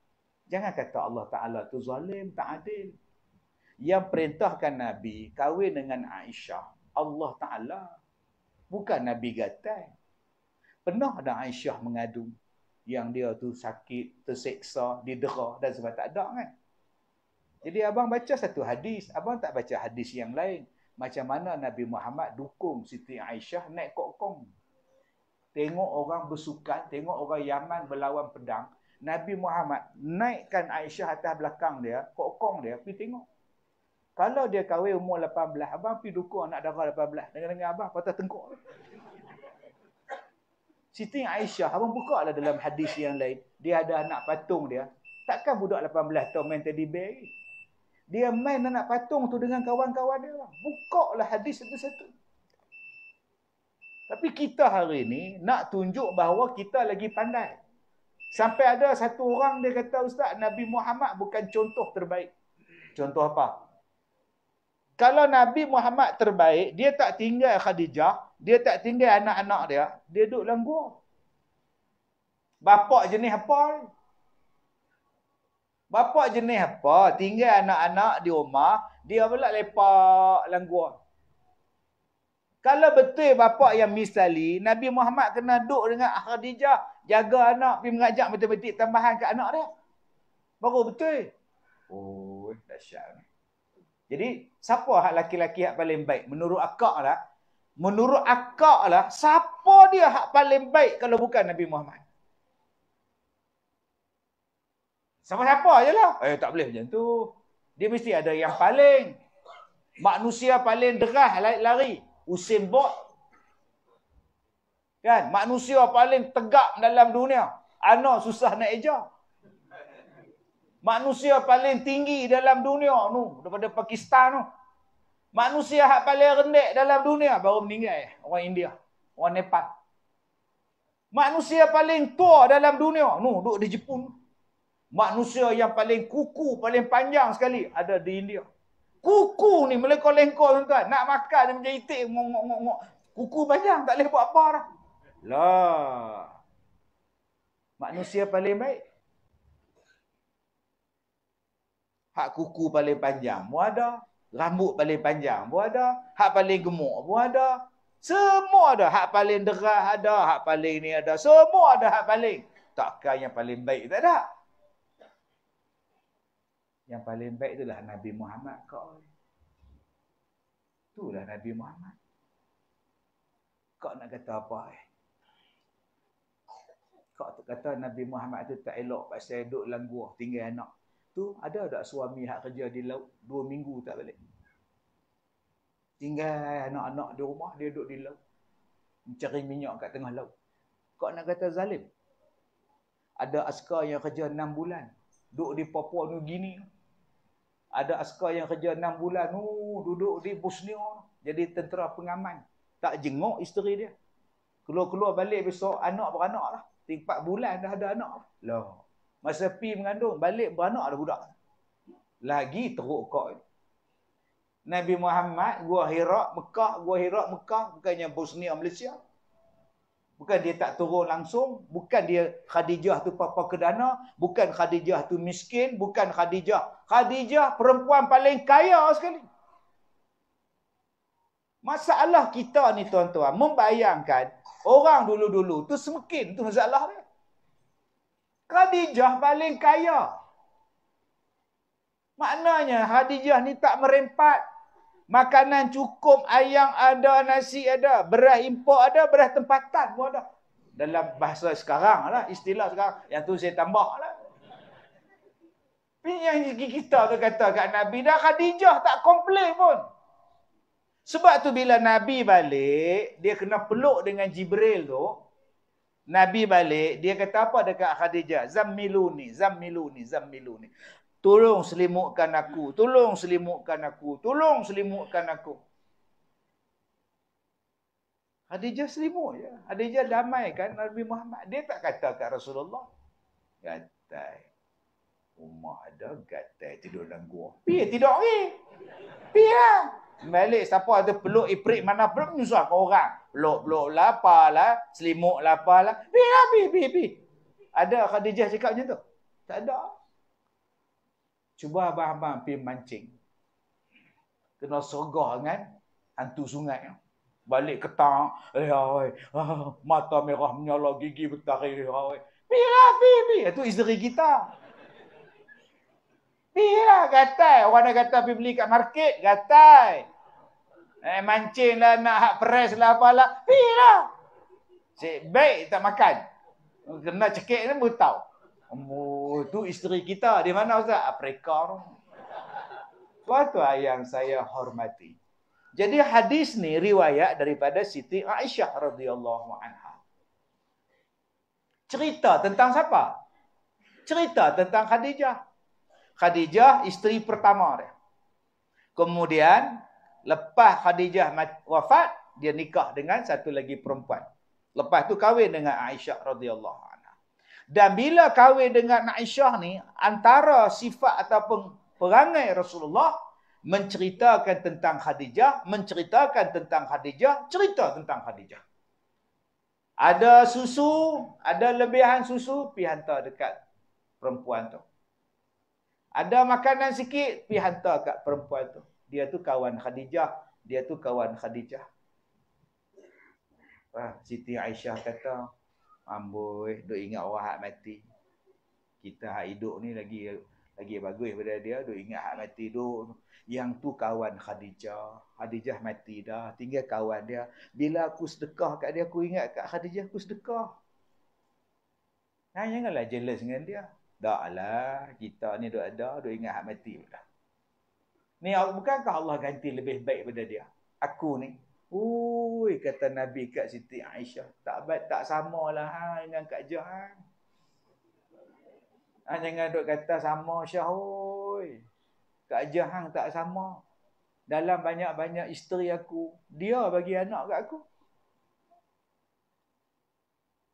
Speaker 1: Jangan kata Allah Ta'ala tu zalim, tak adil. Yang perintahkan Nabi kahwin dengan Aisyah, Allah Ta'ala. Bukan Nabi gatal. Pernah ada Aisyah mengadu yang dia tu sakit, terseksa, didera dan sebab tak ada kan. Jadi abang baca satu hadis, abang tak baca hadis yang lain. Macam mana Nabi Muhammad dukung Siti Aisyah naik kokong. Tengok orang bersukan, tengok orang Yaman berlawan pedang, Nabi Muhammad naikkan Aisyah atas belakang dia, kokong dia, pergi tengok. Kalau dia kahwin umur 18, abang pergi dukung anak dara 18. Dengar-dengar abang patah tengkuk. Siti Aisyah, abang buka lah dalam hadis yang lain. Dia ada anak patung dia. Takkan budak 18 tahun main teddy bear ini? Dia main anak patung tu dengan kawan-kawan dia. Buka lah hadis satu-satu. Tapi kita hari ni nak tunjuk bahawa kita lagi pandai. Sampai ada satu orang dia kata, Ustaz, Nabi Muhammad bukan contoh terbaik. Contoh apa? Kalau Nabi Muhammad terbaik, dia tak tinggal Khadijah, dia tak tinggal anak-anak dia, dia duduk dalam gua. Bapak jenis apa? Bapak jenis apa? Tinggal anak-anak di rumah, dia pula lepak dalam gua. Kalau betul bapak yang misali, Nabi Muhammad kena duduk dengan Khadijah jaga anak pergi mengajak matematik tambahan ke anak dia. Baru betul. Oh, dahsyat ni. Jadi, siapa hak laki-laki hak paling baik? Menurut akak lah. Menurut akak lah, siapa dia hak paling baik kalau bukan Nabi Muhammad? Siapa-siapa je lah. Eh, tak boleh macam tu. Dia mesti ada yang paling. Manusia paling deras lari. Usain Bolt Kan? Manusia paling tegap dalam dunia. Anak susah nak eja. Manusia paling tinggi dalam dunia tu. Daripada Pakistan tu. Manusia yang paling rendah dalam dunia. Baru meninggal. Eh, orang India. Orang Nepal. Manusia paling tua dalam dunia. Tu duduk di Jepun. Manusia yang paling kuku, paling panjang sekali ada di India. Kuku ni melengkor-lengkor tuan Nak makan dia macam itik. Ngok, ngok, ngok. Kuku panjang. Tak boleh buat apa dah. Lah. Manusia paling baik. Hak kuku paling panjang pun ada. Rambut paling panjang pun ada. Hak paling gemuk pun ada. Semua ada. Hak paling derah ada. Hak paling ni ada. Semua ada hak paling. Takkan yang paling baik tak ada. Yang paling baik itulah Nabi Muhammad kau. Itulah Nabi Muhammad. Kau nak kata apa eh? kau kata Nabi Muhammad tu tak elok pasal duduk dalam gua tinggal anak. Tu ada tak suami hak kerja di laut dua minggu tak balik? Tinggal anak-anak di rumah, dia duduk di laut. Mencari minyak kat tengah laut. Kau nak kata zalim? Ada askar yang kerja enam bulan. Duduk di Papua ni gini. Ada askar yang kerja enam bulan. Oh, duduk di Bosnia. Jadi tentera pengaman. Tak jenguk isteri dia. Keluar-keluar balik besok anak anak lah. 3 bulan dah ada anak. Lah. Masa pi mengandung balik beranak ada budak. Lagi teruk kau. Nabi Muhammad gua Hira Mekah, gua Hira Mekah bukannya Bosnia Malaysia. Bukan dia tak turun langsung, bukan dia Khadijah tu papa kedana, bukan Khadijah tu miskin, bukan Khadijah. Khadijah perempuan paling kaya sekali. Masalah kita ni tuan-tuan, membayangkan Orang dulu-dulu tu semakin tu masalah dia. Khadijah paling kaya. Maknanya Khadijah ni tak merempat. Makanan cukup, ayam ada, nasi ada, beras impor ada, beras tempatan pun ada. Dalam bahasa sekarang lah, istilah sekarang. Yang tu saya tambah lah. Ini yang kita tu kata kat Nabi dah Khadijah tak komplain pun. Sebab tu bila Nabi balik, dia kena peluk dengan Jibril tu. Nabi balik, dia kata apa dekat Khadijah? Zammiluni, zammiluni, zammiluni. Tolong selimutkan aku, tolong selimutkan aku, tolong selimutkan aku. Khadijah selimut ya. Khadijah damai kan Nabi Muhammad. Dia tak kata kat Rasulullah. Gatai. Rumah ada gatai tidur dalam gua. Pih, tidur ni. Pih lah. Malik siapa ada peluk iprik mana pun menyusah ke orang. Peluk-peluk lapar lah. Selimut lapar lah. Bi, bi, bi, bi. Ada Khadijah cakap macam tu? Tak ada. Cuba abang-abang pergi mancing. Kena sogah kan hantu sungai. Balik ketang, Eh, oi. Ah, mata merah menyala gigi bertarik. Eh, oi. Bi, bi, bi. Itu isteri kita. Pihak gatai. Orang dah kata pergi beli kat market, gatai. Eh, mancing lah, nak hak press lah, apalah. Pihak. Cik baik tak makan. Kena cekik ni pun tahu. Oh, tu isteri kita. Di mana Ustaz? Afrika. Suatu yang saya hormati. Jadi hadis ni riwayat daripada Siti Aisyah radhiyallahu anha. Cerita tentang siapa? Cerita tentang Khadijah. Khadijah isteri pertama dia. Kemudian lepas Khadijah wafat, dia nikah dengan satu lagi perempuan. Lepas tu kahwin dengan Aisyah radhiyallahu anha. Dan bila kahwin dengan Aisyah ni antara sifat ataupun perangai Rasulullah menceritakan tentang Khadijah, menceritakan tentang Khadijah, cerita tentang Khadijah. Ada susu, ada lebihan susu, pi hantar dekat perempuan tu. Ada makanan sikit, pi hantar kat perempuan tu. Dia tu kawan Khadijah. Dia tu kawan Khadijah. Ah, Siti Aisyah kata, Amboi, duk ingat orang hak mati. Kita hak hidup ni lagi lagi bagus pada dia. Duk ingat hak mati duk. Yang tu kawan Khadijah. Khadijah mati dah. Tinggal kawan dia. Bila aku sedekah kat dia, aku ingat kat Khadijah aku sedekah. Nah, janganlah jealous dengan dia. Taklah, kita ni duk ada, duk ingat hak mati pula. Ni bukankah Allah ganti lebih baik pada dia? Aku ni. Ui, kata Nabi kat Siti Aisyah. Tak baik, tak sama lah ha, dengan Kak Johan. Ha, jangan duk kata sama Syah. Ui, Kak Johan tak sama. Dalam banyak-banyak isteri aku, dia bagi anak kat aku.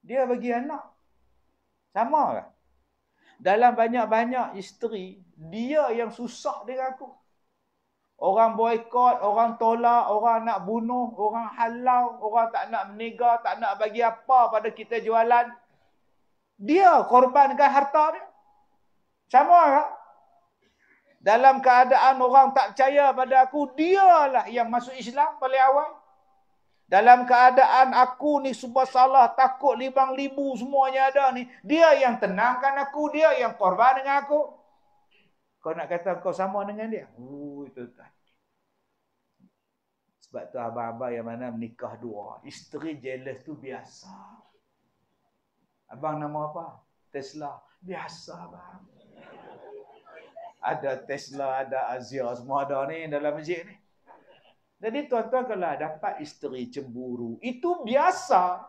Speaker 1: Dia bagi anak. Sama lah. Dalam banyak-banyak isteri, dia yang susah dengan aku. Orang boykot, orang tolak, orang nak bunuh, orang halau, orang tak nak menega, tak nak bagi apa pada kita jualan. Dia korbankan harta dia. Sama tak? Dalam keadaan orang tak percaya pada aku, dialah yang masuk Islam paling awal. Dalam keadaan aku ni semua salah, takut libang libu semuanya ada ni. Dia yang tenangkan aku, dia yang korban dengan aku. Kau nak kata kau sama dengan dia? Uh, itu tak. Sebab tu abang-abang yang mana menikah dua. Isteri jealous tu biasa. Abang nama apa? Tesla. Biasa abang. Ada Tesla, ada Azia, semua ada ni dalam masjid ni. Jadi tuan-tuan kalau dapat isteri cemburu, itu biasa.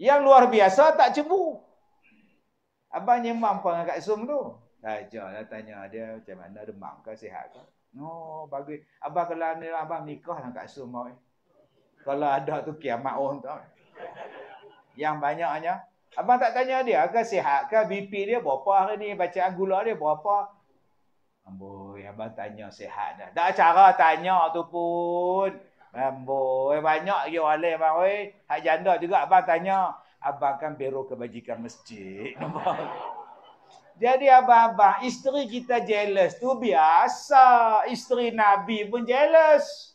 Speaker 1: Yang luar biasa tak cemburu. Abang nyemam pun kat Zoom tu. Dah eh, lah tanya dia macam mana demam ke sihat ke. No, oh, bagus. Abang kalau ni abang nikah lah kat Zoom mau. Kalau ada tu kiamat orang tu. Yang banyaknya. Abang tak tanya dia ke sihat ke BP dia berapa hari ni. Bacaan gula dia berapa. Amboi, abang tanya sihat dah. Tak cara tanya tu pun. Amboi, banyak je oleh abang. Oi, hak janda juga abang tanya. Abang kan biro kebajikan masjid. Nampak? Jadi abang-abang, isteri kita jealous tu biasa. Isteri Nabi pun jealous.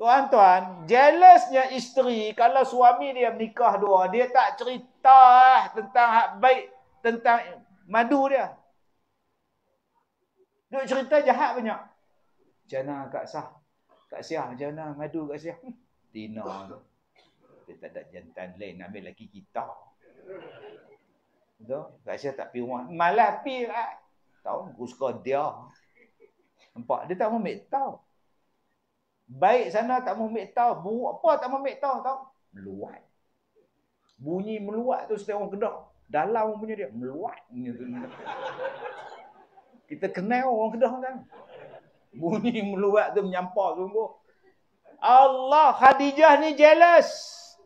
Speaker 1: Tuan-tuan, jealousnya isteri kalau suami dia menikah dua, dia tak cerita eh, tentang hak baik, tentang madu dia. Nak cerita jahat banyak. Jana Kak Sah. Kak Siah. Jana ngadu Kak Siah. Hmm. Tina tu. Dia tak ada jantan lain. Ambil lagi kita. Tu. Kak Siah tak pergi rumah. Malah pergi lah. Tahu. Aku suka dia. Nampak? Dia tak mau ambil tau. Baik sana tak mau ambil tau. Buruk apa tak mau ambil tau. Tahu? Meluat. Bunyi meluat tu setiap orang kedok. Dalam punya dia. Meluat. Meluat. Kita kenal orang Kedah kan. Bunyi meluat tu menyampar sungguh. Allah Khadijah ni jealous.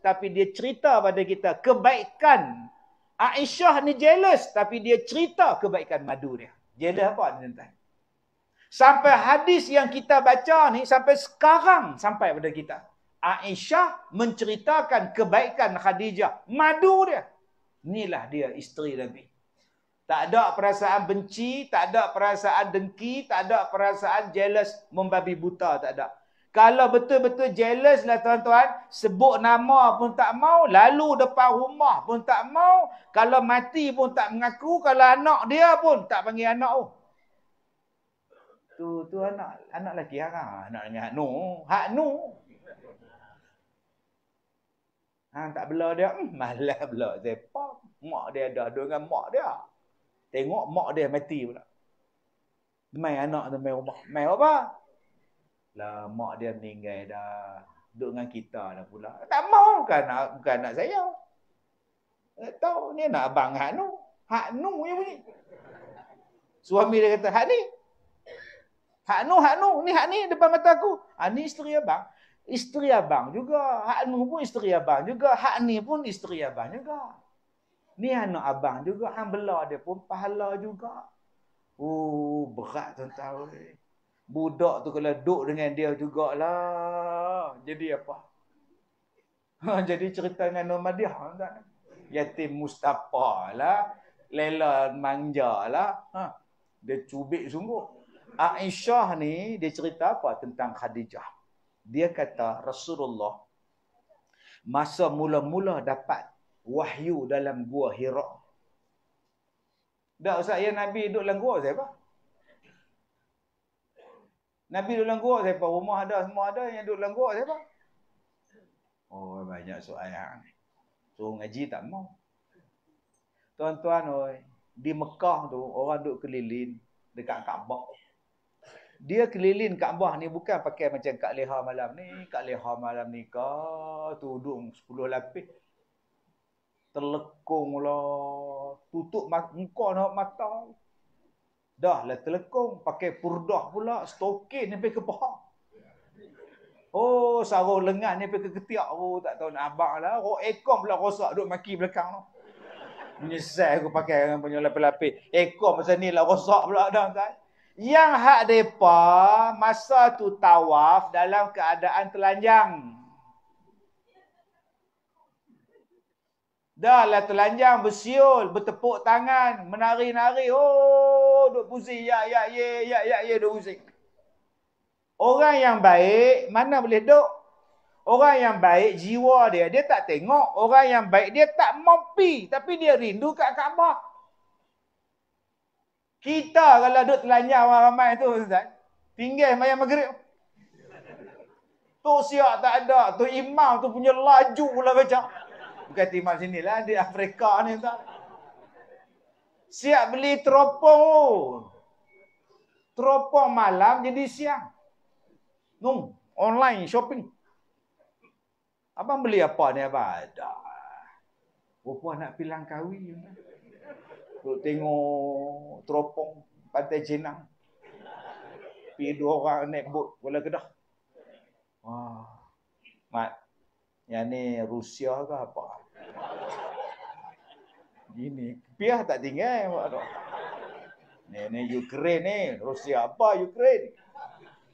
Speaker 1: Tapi dia cerita pada kita kebaikan. Aisyah ni jealous. Tapi dia cerita kebaikan madu dia. Jealous apa tuan-tuan? Sampai hadis yang kita baca ni sampai sekarang sampai pada kita. Aisyah menceritakan kebaikan Khadijah. Madu dia. Inilah dia isteri Nabi. Tak ada perasaan benci, tak ada perasaan dengki, tak ada perasaan jealous membabi buta, tak ada. Kalau betul-betul jealous lah tuan-tuan, sebut nama pun tak mau, lalu depan rumah pun tak mau, kalau mati pun tak mengaku, kalau anak dia pun tak panggil anak pun. Oh. Tu tu anak anak lelaki ha anak dengan hak nu hak nu Ha tak bela dia hmm, malas bela sepak mak dia dah dengan mak dia Tengok mak dia mati pula. Mai anak tu mai rumah. Mai apa? Lah mak dia meninggal dah. Duduk dengan kita dah pula. Tak mau kan anak bukan anak saya. Tak tahu ni nak abang hak nu. Hak nu je bunyi. Suami dia kata hak ni. Hak nu hak nu ni hak ni depan mata aku. Ah ni isteri abang. Isteri abang juga. Hak nu pun isteri abang juga. Hak ni pun isteri abang juga. Ni anak abang juga hang bela dia pun pahala juga. Oh, berat tuan-tuan. Budak tu kalau duduk dengan dia jugalah. Jadi apa? Ha, jadi cerita dengan Nomadiah. Kan? Yatim Mustafa lah. Lela Manja lah. Ha, dia cubik sungguh. Aisyah ni dia cerita apa tentang Khadijah. Dia kata Rasulullah masa mula-mula dapat wahyu dalam gua Hira. Dah usah, ya Nabi duduk dalam gua siapa? Nabi duduk dalam gua siapa? Rumah ada, semua ada yang duduk dalam gua siapa? Oh, banyak soalan ni. So, ngaji tak mau. Tuan-tuan, oi, di Mekah tu, orang duduk keliling dekat Kaabah. Dia keliling Kaabah ni bukan pakai macam Kak Leha malam ni. Kak Leha malam ni kau tudung sepuluh lapis terlekung lah. Tutup muka nak mata. Dah lah terlekung. Pakai purdah pula. Stokin sampai ke paha. Oh, sarung lengan ni pergi ke ketiak. Oh, tak tahu nak abang lah. Oh, ekor pula rosak. Duduk maki belakang tu. Menyesal aku pakai dengan punya lapis-lapis. Ekor macam ni lah rosak pula dah. Kan? Yang hak mereka, masa tu tawaf dalam keadaan telanjang. Dah lah telanjang bersiul, bertepuk tangan, menari-nari. Oh, duk pusing. Ya, ya, ya, ya, ya, ya, duk pusing. Orang yang baik, mana boleh duk? Orang yang baik, jiwa dia, dia tak tengok. Orang yang baik, dia tak mampi. Tapi dia rindu kat Kaabah. Kita kalau duduk telanjang orang ramai tu, Ustaz. Pinggir maya maghrib. Tu siap tak ada. Tu imam tu punya laju pula macam. Bukan timah sini lah. Di Afrika ni. Tak? Siap beli teropong. Teropong malam jadi siang. Nung. Online shopping. Abang beli apa ni abang? Ada. Bapa nak pilang kawin. Duk tengok teropong pantai jenang. Pergi dua orang naik bot Kuala Kedah. Wah. Mat. Yang ni Rusia ke apa? gini. Piah tak tinggal. Eh, ni ni Ukraine ni. Rusia apa Ukraine?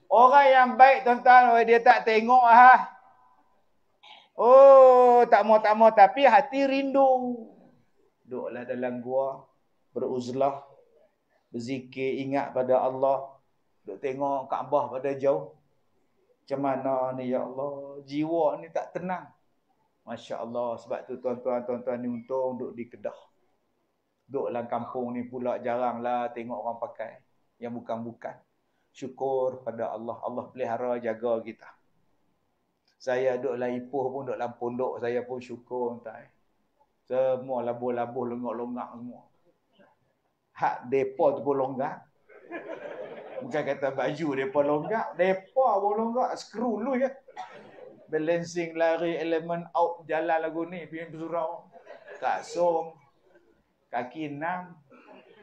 Speaker 1: Orang yang baik tuan-tuan dia tak tengok ha. Oh, tak mau tak mau tapi hati rindu. Duduklah dalam gua beruzlah berzikir ingat pada Allah. Duk tengok Kaabah pada jauh. Macam mana ni ya Allah? Jiwa ni tak tenang. Masya-Allah sebab tu tuan-tuan tuan-tuan ni untung duduk di Kedah duk dalam kampung ni pula lah tengok orang pakai yang bukan-bukan. Syukur pada Allah. Allah pelihara jaga kita. Saya duduk dalam Ipoh pun, duduk dalam pondok, saya pun syukur. Entah, Semua labuh-labuh, longgak-longgak semua. Hak depo tu pun longgak. Bukan kata baju depo longgak, depo pun longgak, skru lu ya. Balancing lari, elemen out, jalan lagu ni, pergi surau. Tak song kaki enam,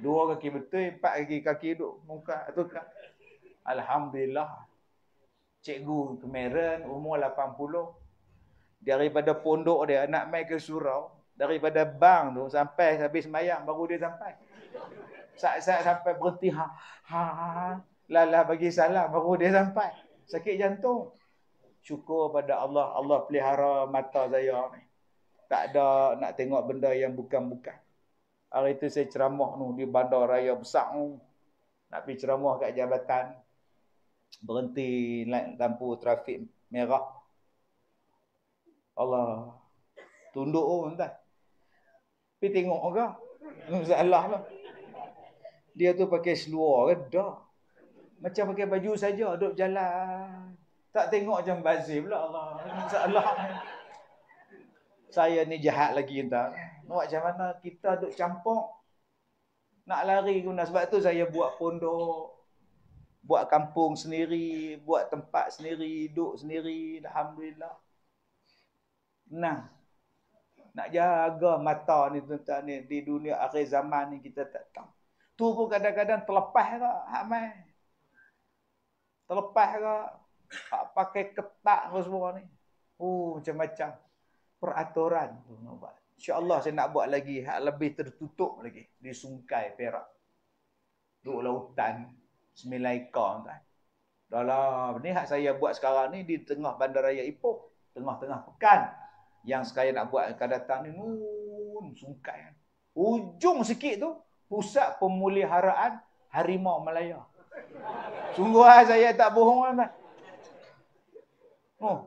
Speaker 1: dua kaki betul, empat kaki kaki duduk muka tu. Kan? Alhamdulillah. Cikgu Kemeren umur 80 daripada pondok dia nak mai ke surau daripada bang tu sampai habis mayang baru dia sampai. Sat-sat sampai berhenti ha, ha ha, ha. lalah bagi salam baru dia sampai. Sakit jantung. Syukur pada Allah Allah pelihara mata saya ni. Tak ada nak tengok benda yang bukan-bukan. Hari tu saya ceramah nu di bandar raya besar tu. Nak pergi ceramah kat jabatan. Berhenti lampu trafik merah. Allah. Tunduk oh entah. tapi tengok ke. Masalah lah. Dia tu pakai seluar ke? Dah. Macam pakai baju saja duduk jalan. Tak tengok macam bazir
Speaker 2: pula Allah. Masalah.
Speaker 1: Saya ni jahat lagi entah macam mana kita duk campur nak lari guna sebab tu saya buat pondok buat kampung sendiri buat tempat sendiri duduk sendiri alhamdulillah nah nak jaga mata ni tuan ni di dunia akhir zaman ni kita tak tahu tu pun kadang-kadang terlepas ke hak mai terlepas ke hak pakai ketat semua ni uh macam-macam peraturan tu nampak InsyaAllah saya nak buat lagi hak lebih tertutup lagi di Sungai Perak. Duk lautan, sembilan ekor tuan. Dalam ni hak saya buat sekarang ni di tengah bandaraya Ipoh, tengah-tengah pekan yang saya nak buat akan datang ni nun sungkai. Ujung sikit tu pusat pemuliharaan harimau Melaya. Sungguh lah saya tak bohong tuan. Oh.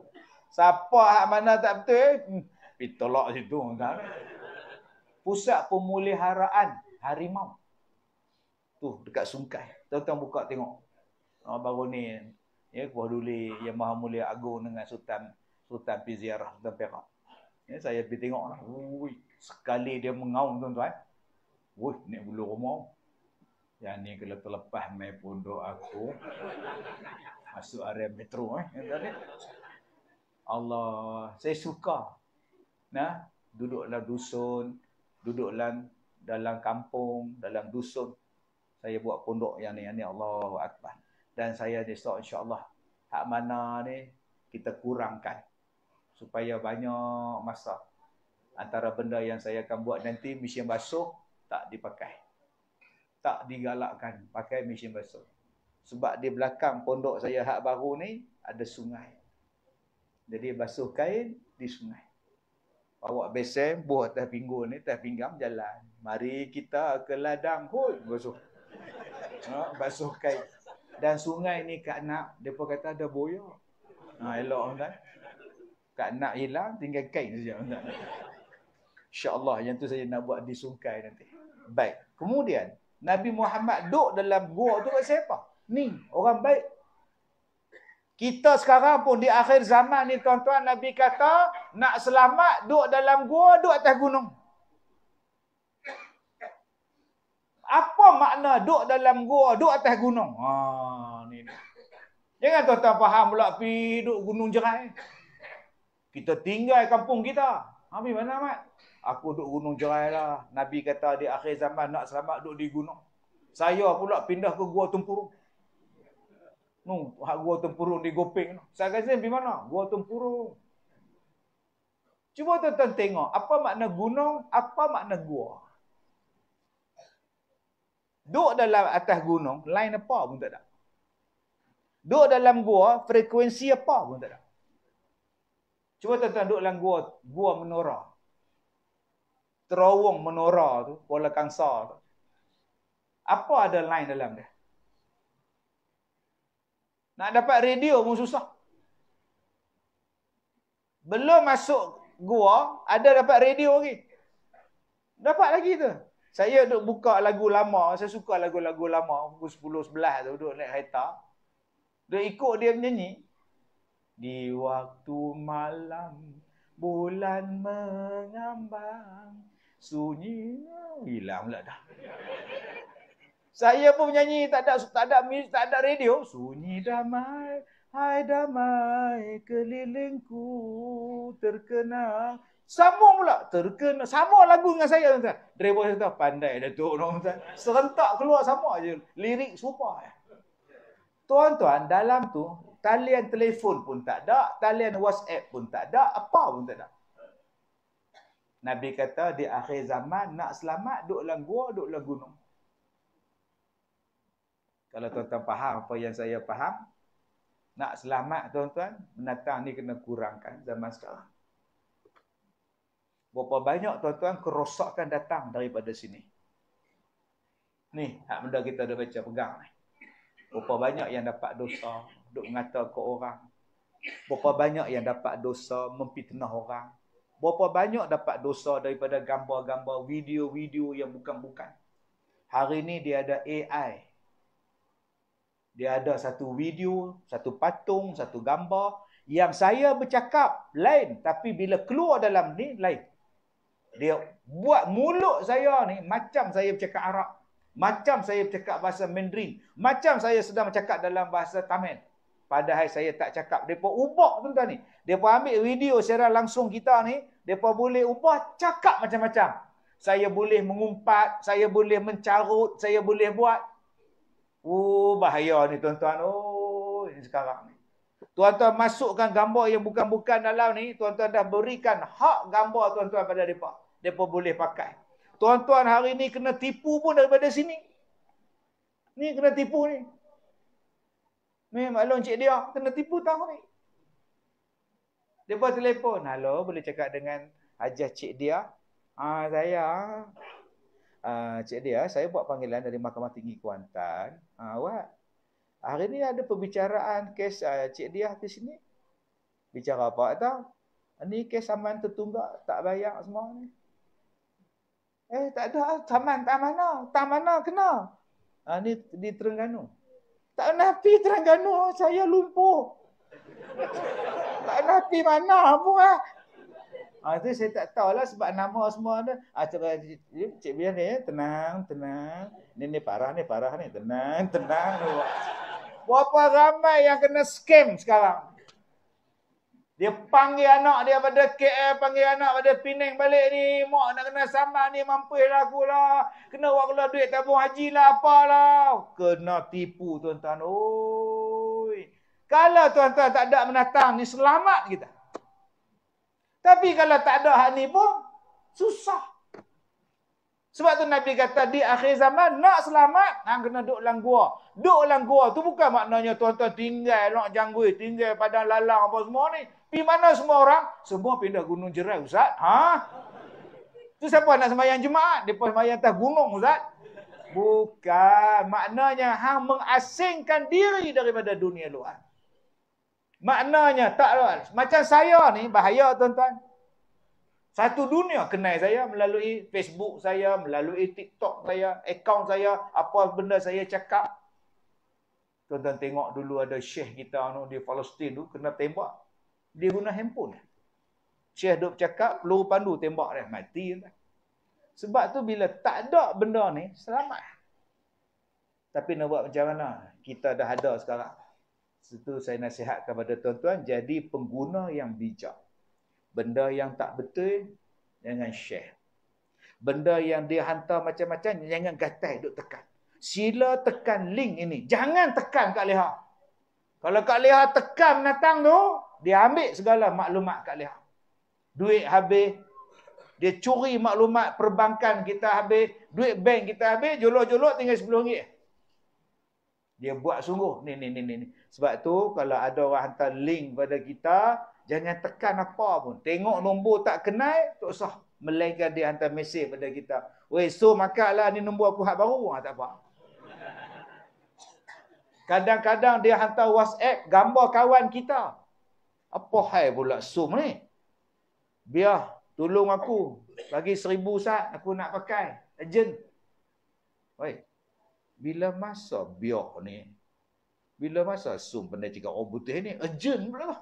Speaker 1: Siapa hak mana tak betul eh? Hmm pitolok situ kan. Pusat pemuliharaan harimau. Tu dekat Sungkai. Tuan-tuan buka tengok. Oh, baru ni ya Kuah Duli Yang Maha Mulia Agung dengan Sultan Sultan pergi ziarah Sultan Perak. Ya, saya pergi tengok. Lah. Ui, sekali dia mengaum tuan-tuan. Wuih, ni bulu rumah. Yang ni kalau terlepas mai pondok aku. Masuk area metro eh. Allah, saya suka nah duduklah dusun duduklah dalam kampung dalam dusun saya buat pondok yang ni ni Allahu akbar dan saya ni so Allah, hak mana ni kita kurangkan supaya banyak masa antara benda yang saya akan buat nanti mesin basuh tak dipakai tak digalakkan pakai mesin basuh sebab di belakang pondok saya hak baru ni ada sungai jadi basuh kain di sungai bawa besen buah atas pinggul ni atas pinggang jalan mari kita ke ladang hoi basuh ha, basuh kain dan sungai ni kak nak depa kata ada boya ha elok kan kak nak hilang tinggal kain saja kan insyaallah yang tu saya nak buat di sungai nanti baik kemudian Nabi Muhammad duduk dalam gua tu kat siapa? Ni, orang baik kita sekarang pun di akhir zaman ni tuan-tuan Nabi kata nak selamat duduk dalam gua duduk atas gunung. Apa makna duduk dalam gua duduk atas gunung? Ha ni. Jangan tuan-tuan faham pula pi duduk gunung jerai. Kita tinggal kampung kita. Habis mana mat? Aku duduk gunung jerai lah. Nabi kata di akhir zaman nak selamat duduk di gunung. Saya pula pindah ke gua Tumpurung. Nu, hak gua tempurung di Gopeng tu. Saya kata pergi mana? Gua tempurung. Cuba tuan-tuan tengok apa makna gunung, apa makna gua. Duk dalam atas gunung, line apa pun tak ada. Duk dalam gua, frekuensi apa pun tak ada. Cuba tuan-tuan duk dalam gua, gua menora. Terowong menora tu, bola kangsa tu. Apa ada line dalam dia? Nak dapat radio pun susah. Belum masuk gua, ada dapat radio lagi. Dapat lagi tu. Saya duk buka lagu lama, saya suka lagu-lagu lama, pukul 10, 11 tu, duk naik kereta. Duk ikut dia menyanyi. Di waktu malam, bulan mengambang, sunyi hilang pula dah. Saya pun nyanyi tak ada tak ada music, tak ada radio. Sunyi damai, hai damai kelilingku terkenang. Sama pula terkenang. Sama lagu dengan saya tuan-tuan. Driver saya pandai Datuk Norman tuan. Serentak keluar sama aje. Lirik serupa eh. Tuan-tuan, dalam tu talian telefon pun tak ada, talian WhatsApp pun tak ada, apa pun tak ada. Nabi kata di akhir zaman nak selamat duduklah gua, duduklah gunung. Kalau tuan-tuan faham apa yang saya faham, nak selamat tuan-tuan, menatang ni kena kurangkan zaman sekarang. Berapa banyak tuan-tuan kerosakan datang daripada sini. Ni, hak benda kita dah baca pegang ni. Berapa banyak yang dapat dosa, duk mengata ke orang. Berapa banyak yang dapat dosa, mempitnah orang. Berapa banyak dapat dosa daripada gambar-gambar video-video yang bukan-bukan. Hari ni dia ada AI dia ada satu video, satu patung, satu gambar yang saya bercakap lain tapi bila keluar dalam ni lain. Dia buat mulut saya ni macam saya bercakap Arab, macam saya bercakap bahasa Mandarin, macam saya sedang bercakap dalam bahasa Tamil. Padahal saya tak cakap. Depa ubah tuan-tuan ni. Depa ambil video secara langsung kita ni, depa boleh ubah cakap macam-macam. Saya boleh mengumpat, saya boleh mencarut, saya boleh buat Oh, bahaya ni tuan-tuan. Oh, ini sekarang ni. Tuan-tuan masukkan gambar yang bukan-bukan dalam ni. Tuan-tuan dah berikan hak gambar tuan-tuan pada mereka. Mereka boleh pakai. Tuan-tuan hari ni kena tipu pun daripada sini. Ni kena tipu ni. Ni maklum cik dia kena tipu tahu ni. Dia buat telefon. Halo, boleh cakap dengan ajah cik dia? Ah, saya. Uh, Cik Dia, saya buat panggilan dari Mahkamah Tinggi Kuantan. awak, ah, hari ni ada perbicaraan kes uh, Cik Dia di sini. Bicara apa Tahu? Ini kes saman tertunggak, tak bayar semua ni. Eh, tak ada. Saman tak mana. Tak mana kena. Uh, ni di Terengganu. Tak pernah pergi Terengganu. Saya lumpuh. tak pernah pergi mana pun. Eh. Ah tu saya tak tahu lah sebab nama semua ada. Ah eh, cik, cik, cik biar ni eh, tenang, tenang. Ni ni parah ni, parah ni. Tenang, tenang. Berapa ramai yang kena scam sekarang? Dia panggil anak dia pada KL, panggil anak pada Penang balik ni. Mak nak kena sama ni, mampu lah aku lah. Kena buat keluar duit tabung haji lah, apa lah? Kena tipu tuan-tuan. Oh. Kalau tuan-tuan tak ada menatang ni, selamat kita. Tapi kalau tak ada hak ni pun susah. Sebab tu Nabi kata di akhir zaman nak selamat hang kena duduk dalam gua. Duduk dalam gua tu bukan maknanya tuan-tuan tinggal nak janggui, tinggal padang lalang apa semua ni. Pi mana semua orang? Semua pindah gunung jerai ustaz. Ha? Tu siapa nak sembahyang jemaat? Depa sembahyang atas gunung ustaz. Bukan. Maknanya hang mengasingkan diri daripada dunia luar. Maknanya tak macam saya ni bahaya tuan-tuan. Satu dunia kenal saya melalui Facebook saya, melalui TikTok saya, akaun saya, apa benda saya cakap. Tuan-tuan tengok dulu ada syekh kita anu di Palestin tu kena tembak. Dia guna handphone. Syekh duk cakap, peluru pandu tembak dia mati. Sebab tu bila tak ada benda ni, selamat. Tapi nak buat macam mana? Kita dah ada sekarang. Itu saya nasihatkan kepada tuan-tuan, jadi pengguna yang bijak. Benda yang tak betul, jangan share. Benda yang dia hantar macam-macam, jangan gatai, duduk tekan. Sila tekan link ini. Jangan tekan Kak Leha. Kalau Kak Leha tekan natang tu, dia ambil segala maklumat Kak Leha. Duit habis. Dia curi maklumat perbankan kita habis. Duit bank kita habis. Jolok-jolok tinggal RM10. Dia buat sungguh. Ni, ni, ni, ni. Sebab tu kalau ada orang hantar link pada kita, jangan tekan apa pun. Tengok nombor tak kenal, tak usah melainkan dia hantar mesej pada kita. Weh, so makanlah ni nombor aku hak baru. Ha, tak apa. Kadang-kadang dia hantar WhatsApp gambar kawan kita. Apa hal pula Zoom ni? Biar tolong aku. Bagi seribu saat aku nak pakai. Urgent. Oi. Bila masa biar ni bila masa sum pandai cakap orang putih ni, urgent pula. Lah.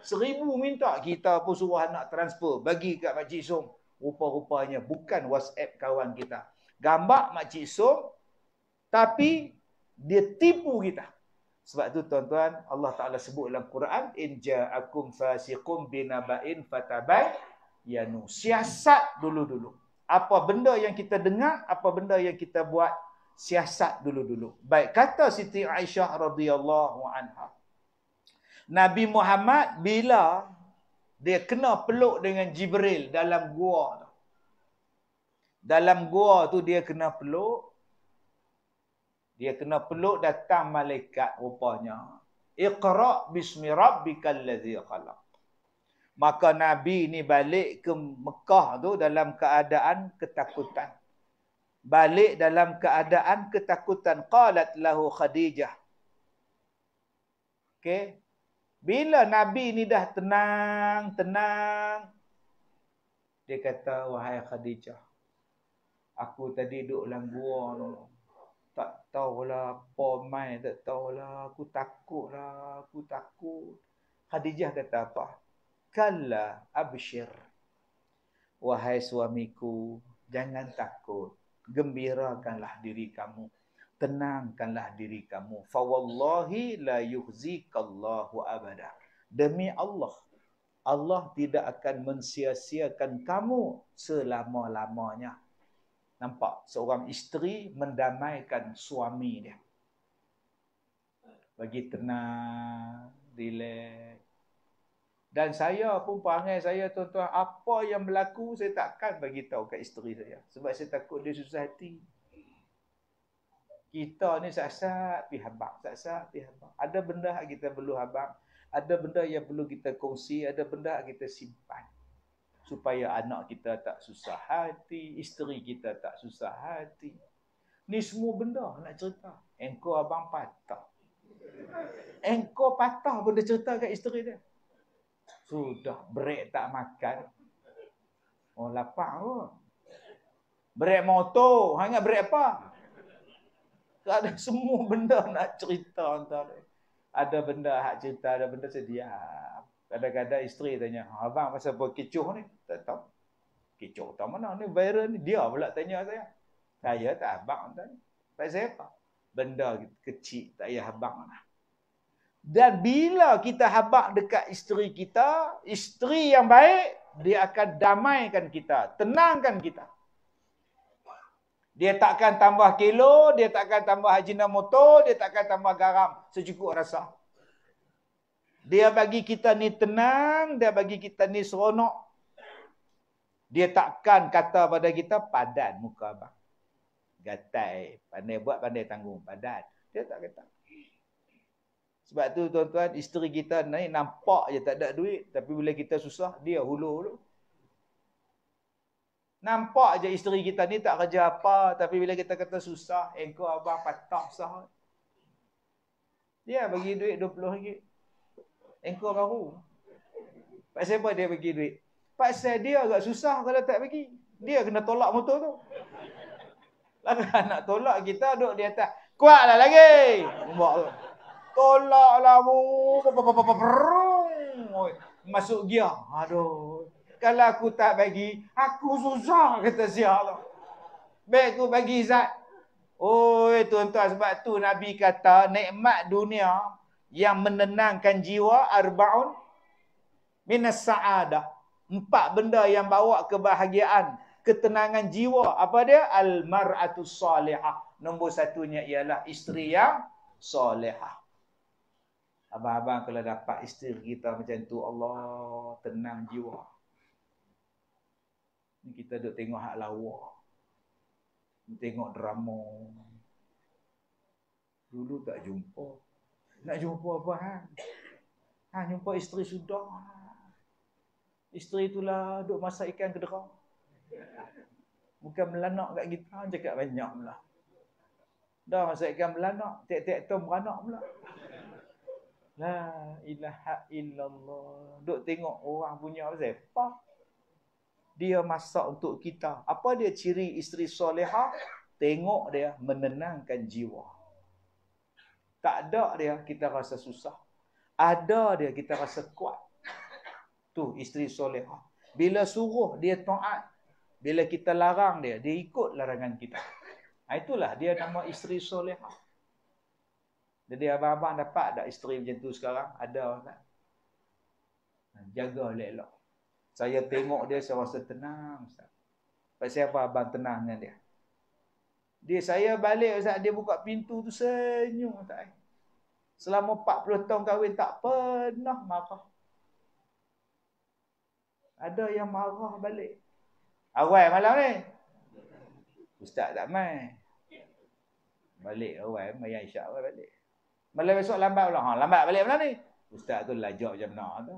Speaker 1: Seribu minta kita pun suruh anak transfer bagi kat Makcik Sum. Rupa-rupanya bukan WhatsApp kawan kita. Gambar Makcik Sum tapi dia tipu kita. Sebab tu tuan-tuan, Allah Ta'ala sebut dalam Quran, In ja'akum fasiqum binaba'in fatabai yanu. Siasat dulu-dulu. Apa benda yang kita dengar, apa benda yang kita buat, siasat dulu-dulu. Baik, kata Siti Aisyah radhiyallahu anha. Nabi Muhammad bila dia kena peluk dengan Jibril dalam gua tu. Dalam gua tu dia kena peluk. Dia kena peluk datang malaikat rupanya. Iqra bismi rabbikal ladzi khalaq. Maka Nabi ni balik ke Mekah tu dalam keadaan ketakutan balik dalam keadaan ketakutan qalat lahu khadijah okey bila nabi ni dah tenang tenang dia kata wahai khadijah aku tadi duduk dalam gua tak tahulah apa mai tak tahulah aku takutlah aku takut khadijah kata apa kalla abshir wahai suamiku jangan takut gembirakanlah diri kamu tenangkanlah diri kamu fa wallahi la yuhzikallahu abada demi Allah Allah tidak akan mensia-siakan kamu selama-lamanya nampak seorang isteri mendamaikan suami dia bagi tenang relax dan saya pun perangai saya tuan-tuan apa yang berlaku saya takkan bagi tahu ke isteri saya sebab saya takut dia susah hati kita ni sasat pi habaq sasat pi habaq ada benda yang kita perlu habaq ada benda yang perlu kita kongsi ada benda yang kita simpan supaya anak kita tak susah hati isteri kita tak susah hati ni semua benda nak cerita engkau abang patah engkau patah benda cerita kat isteri dia sudah break tak makan. Oh lapar kot. Break motor. Hanya break apa? Tak ada semua benda nak cerita. Antara. Ada benda hak cerita. Ada benda sedia. Kadang-kadang isteri tanya. Abang pasal apa kecoh ni? Tak tahu. Kecoh tak mana ni viral ni. Dia pula tanya saya. Saya tak abang. Tanya. Pasal apa? Benda kecil tak payah abang lah. Dan bila kita habak dekat isteri kita, isteri yang baik, dia akan damaikan kita, tenangkan kita. Dia takkan tambah kilo, dia takkan tambah hajina motor, dia takkan tambah garam. Secukup rasa. Dia bagi kita ni tenang, dia bagi kita ni seronok. Dia takkan kata pada kita, padan muka abang. Gatai, pandai buat, pandai tanggung. Padan. Dia tak kata. Sebab tu tuan-tuan, isteri kita ni nampak je tak ada duit, tapi bila kita susah, dia hulu tu. Nampak je isteri kita ni tak kerja apa, tapi bila kita kata susah, engkau abang patah sah. Dia bagi duit rm ringgit. Engkau baru. Pasal apa dia bagi duit? Pasal dia agak susah kalau tak bagi. Dia kena tolak motor tu. Lagi nak tolak kita duduk di atas. Kuatlah lagi. Nampak tu tolak lah mu. Masuk dia. Aduh. Kalau aku tak bagi, aku susah kata si Allah. Baik aku bagi zat. Oh, tuan-tuan sebab tu Nabi kata nikmat dunia yang menenangkan jiwa arbaun minas saadah. Empat benda yang bawa kebahagiaan, ketenangan jiwa. Apa dia? Al mar'atu salihah. Nombor satunya ialah isteri yang salihah. Abang-abang kalau dapat isteri kita macam tu, Allah tenang jiwa. Kita duduk tengok hak lawa. Tengok drama. Dulu tak jumpa. Nak jumpa apa? Ha? ha jumpa isteri sudah. Isteri itulah duduk masak ikan kedera. Bukan melanak kat kita. Cakap banyak pula. Dah masak ikan melanak. Tiap-tiap tu beranak pula. La ilaha illallah. Duk tengok orang punya apa Pah. Dia masak untuk kita. Apa dia ciri isteri soleha? Tengok dia menenangkan jiwa. Tak ada dia kita rasa susah. Ada dia kita rasa kuat. Tu isteri soleha. Bila suruh dia taat. Bila kita larang dia, dia ikut larangan kita. Itulah dia nama isteri soleha. Jadi abang-abang dapat tak isteri macam tu sekarang? Ada tak? Ha, jaga elok-elok. Saya tengok dia saya rasa tenang ustaz. Pasal apa abang tenang dengan dia? Dia saya balik ustaz dia buka pintu tu senyum tak Selama 40 tahun kahwin tak pernah marah. Ada yang marah balik. Awal malam ni. Ustaz tak main. Balik awal, main isyak awal balik. Malam besok lambat pula. Ha, lambat balik mana ni? Ustaz tu lajak macam nak tu.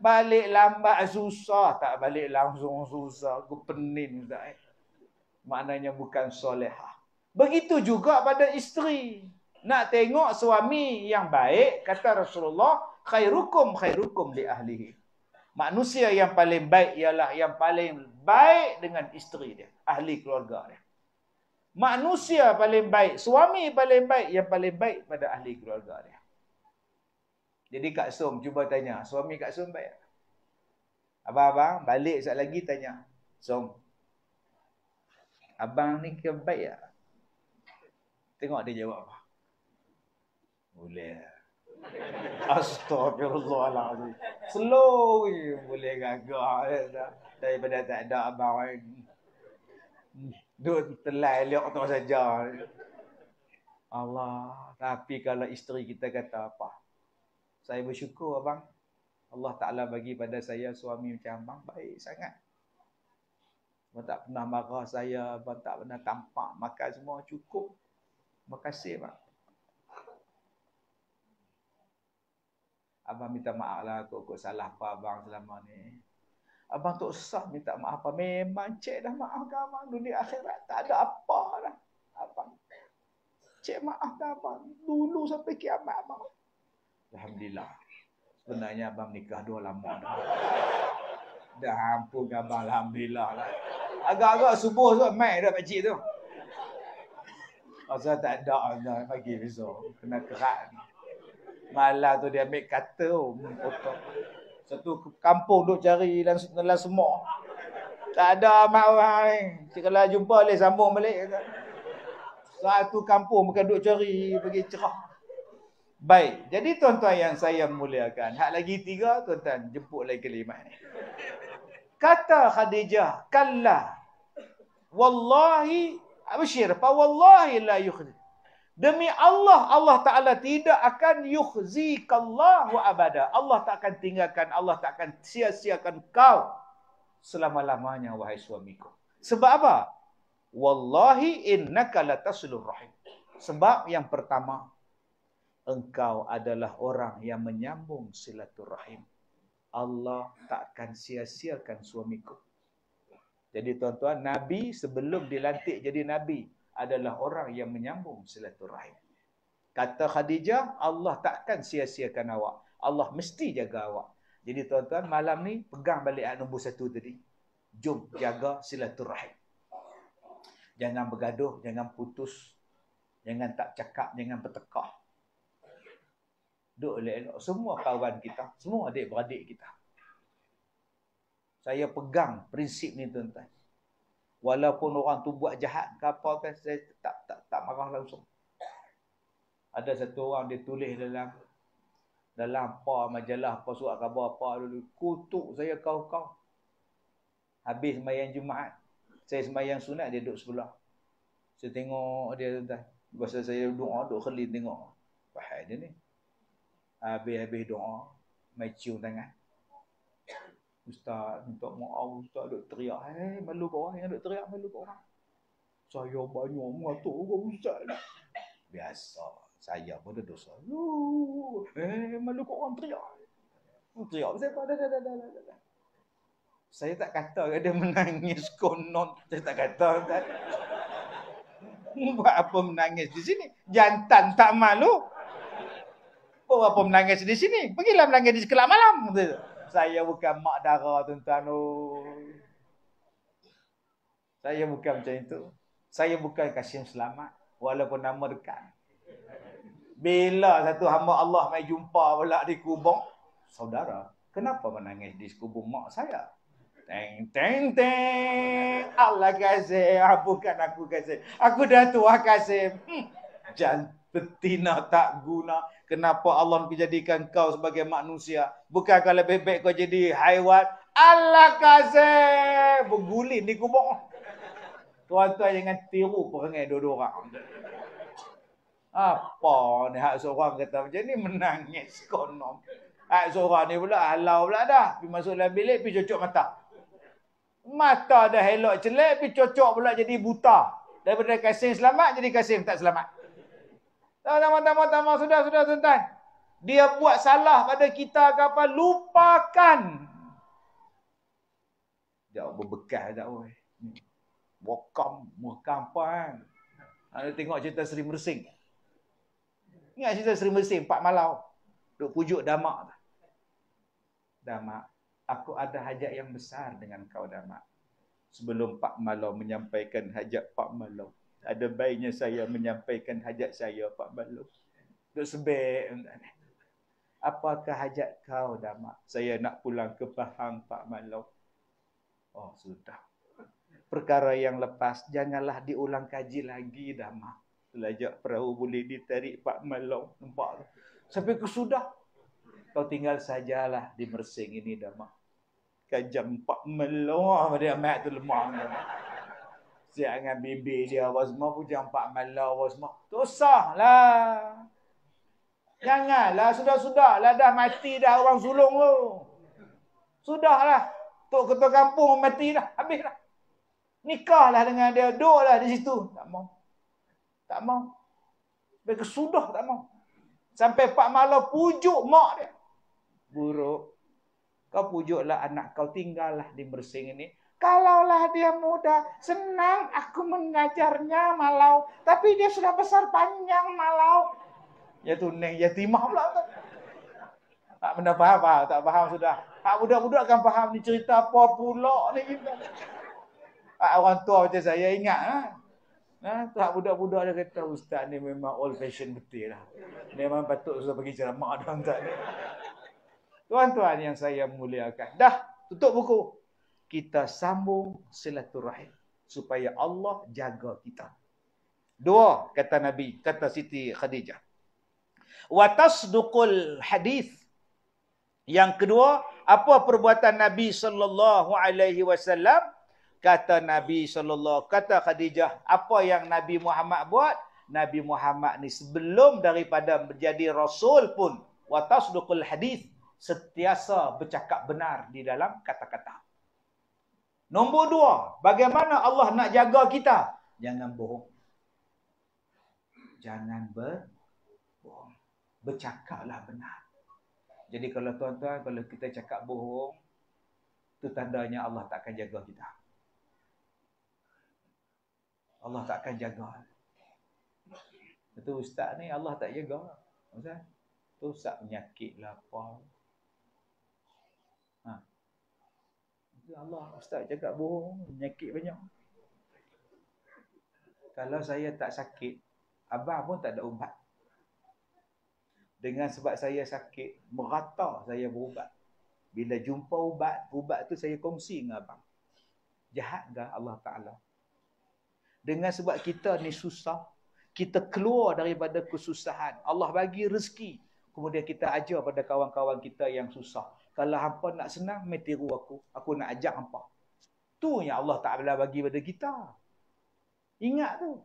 Speaker 1: Balik lambat susah. Tak balik langsung susah. Aku penin, Ustaz. Eh. Maknanya bukan soleha. Ha. Begitu juga pada isteri. Nak tengok suami yang baik, kata Rasulullah, khairukum khairukum li ahlihi. Manusia yang paling baik ialah yang paling baik dengan isteri dia. Ahli keluarga dia manusia paling baik, suami paling baik, yang paling baik pada ahli keluarga dia. Jadi Kak Som cuba tanya, suami Kak Som baik? Abang-abang balik sekejap lagi tanya, Som, abang ni ke baik tak? Tengok dia jawab apa. Boleh. Astagfirullahaladzim. Slow je boleh gagal. Daripada tak ada abang lagi. Duh, telah elok tengok saja. Allah. Tapi kalau isteri kita kata apa? Saya bersyukur abang. Allah Ta'ala bagi pada saya suami macam abang. Baik sangat. Abang tak pernah marah saya. Abang tak pernah tampak makan semua. Cukup. Terima kasih abang. Abang minta maaf lah. Kok, kok salah apa abang selama ni. Abang Tok Sah minta maaf apa? Memang cik dah maafkan abang. Dunia akhirat tak ada apa dah. Abang. Cik maafkan abang. Dulu sampai kiamat abang. Alhamdulillah. Sebenarnya abang nikah dua lama dah. Dah ampun abang. Alhamdulillah lah. Agak-agak subuh tu, mai dah pakcik tu. Masa tak ada dah pagi besok. Kena kerat. Malah tu dia ambil kata Oh, satu kampung duk cari dan dalam semua. Tak ada mak orang. Cik kalau jumpa boleh sambung balik. Satu kampung bukan duk cari pergi cerah. Baik. Jadi tuan-tuan yang saya muliakan. Hak lagi tiga tuan-tuan jemput lagi kelima ni. Kata Khadijah. Kalla. Wallahi. Abishir. Pa wallahi la yukhidir. Demi Allah, Allah Ta'ala tidak akan yukhzikallahu abada. Allah tak akan tinggalkan, Allah tak akan sia-siakan kau selama-lamanya, wahai suamiku. Sebab apa? Wallahi innaka latasulur rahim. Sebab yang pertama, engkau adalah orang yang menyambung silaturahim. Allah takkan sia-siakan suamiku. Jadi tuan-tuan, Nabi sebelum dilantik jadi Nabi, adalah orang yang menyambung silaturahim. Kata Khadijah, Allah takkan sia-siakan awak. Allah mesti jaga awak. Jadi tuan-tuan, malam ni pegang balik ayat nombor satu tadi. Jom jaga silaturahim. Jangan bergaduh, jangan putus. Jangan tak cakap, jangan bertekah. Duduk oleh elok Semua kawan kita, semua adik-beradik kita. Saya pegang prinsip ni tuan-tuan. Walaupun orang tu buat jahat ke apa kan saya tak tak tak marah langsung. Ada satu orang dia tulis dalam dalam apa majalah apa surat khabar apa dulu kutuk saya kau kau. Habis sembahyang Jumaat, saya sembahyang sunat dia duduk sebelah. Saya tengok dia dah Masa saya doa, duk khali tengok. Apa hal dia ni? Habis-habis doa, main cium tangan. Ustaz minta maaf Ustaz duk teriak Eh hey, malu ke eh, orang yang duk teriak malu ke orang Saya banyak mengatur orang Ustaz Biasa saya pun ada dosa Eh hey, malu ke orang teriak
Speaker 2: Teriak siapa dah dah dah dah dah
Speaker 1: saya tak kata dia menangis konon. Saya tak kata. Tak. Buat apa menangis di sini? Jantan tak malu. Buat apa menangis di sini? Pergilah menangis di sekolah malam. Tak saya bukan mak darah tuan-tuan. Oh. Saya bukan macam itu. Saya bukan Kasim Selamat. Walaupun nama dekat. Bila satu hamba Allah mai jumpa pula di kubur. Saudara, kenapa menangis di kubur mak saya? Teng, teng, teng. Allah kasih. Ah, bukan aku kasih. Aku dah tua kasih. Hmm. betina tak guna kenapa Allah menjadikan kau sebagai manusia bukan kau lebih baik kau jadi haiwan Allah kasih bergulin di kubur tuan-tuan jangan tiru perangai dua-dua orang apa ni hak seorang kata macam ni menangis konon hak seorang ni pula halau pula dah pergi masuk dalam bilik pergi cocok mata mata dah elok celik pergi cocok pula jadi buta daripada kasih selamat jadi kasih tak selamat tak Tama-tama, tama, sudah, sudah, tuan-tuan. Dia buat salah pada kita ke apa? Lupakan. Dia berbekal tak boleh. Wakam, wakam apa kan? Anda tengok cerita Seri Mersing. Ingat cerita Seri Mersing, Pak Malau. Duk pujuk damak. Damak, aku ada hajat yang besar dengan kau damak. Sebelum Pak Malau menyampaikan hajat Pak Malau ada baiknya saya menyampaikan hajat saya Pak Balu. Tak sebaik. Apakah hajat kau dah mak? Saya nak pulang ke Pahang Pak Malu. Oh sudah. Perkara yang lepas janganlah diulang kaji lagi dah mak. Belajar perahu boleh ditarik Pak Malu. Nampak Sampai ke sudah. Kau tinggal sajalah di Mersing ini dah mak. Kajang Pak Malu. Dia mak tu lemah siap dengan bibi dia apa semua pun jangan pak mala apa semua. Tosahlah. lah sudah sudah lah dah mati dah orang sulung tu. Sudahlah. Tok ketua kampung mati dah, habis dah. Nikahlah dengan dia, lah di situ. Tak mau. Tak mau. Mereka sudah tak mau. Sampai Pak Mala pujuk mak dia. Buruk. Kau pujuklah anak kau tinggallah di bersing ini. Kalaulah dia muda, senang aku mengajarnya malau. Tapi dia sudah besar panjang malau. Ya tu neng, ya timah pula. Tak benda faham, tak faham, tak faham sudah. Hak budak-budak akan faham ni cerita apa pula ni kita. Hak orang tua macam saya ingat. Ha? Nah, ha, tak budak-budak dia kata ustaz ni memang old fashion betul lah. Memang patut sudah pergi ceramah dah tak. ni. Tuan-tuan yang saya muliakan. Dah, tutup buku kita sambung silaturahim supaya Allah jaga kita. Dua kata Nabi, kata Siti Khadijah. Wa tasduqul hadis. Yang kedua, apa perbuatan Nabi sallallahu alaihi wasallam? Kata Nabi sallallahu kata Khadijah, apa yang Nabi Muhammad buat? Nabi Muhammad ni sebelum daripada menjadi rasul pun wa tasduqul hadis setiasa bercakap benar di dalam kata-kata. Nombor dua, bagaimana Allah nak jaga kita? Jangan bohong. Jangan berbohong. Bercakaplah benar. Jadi kalau tuan-tuan, kalau kita cakap bohong, itu tandanya Allah tak akan jaga kita. Allah tak akan jaga. Itu ustaz ni Allah tak jaga. Ustaz, tu ustaz penyakit lah. Apa. Allah ustaz cakap bohong menyakit banyak kalau saya tak sakit abah pun tak ada ubat dengan sebab saya sakit merata saya berubat bila jumpa ubat ubat tu saya kongsi dengan abang jahat dah Allah Taala dengan sebab kita ni susah kita keluar daripada kesusahan Allah bagi rezeki kemudian kita ajar pada kawan-kawan kita yang susah kalau hampa nak senang mai tiru aku aku nak ajak hampa tu yang Allah Taala bagi pada kita ingat tu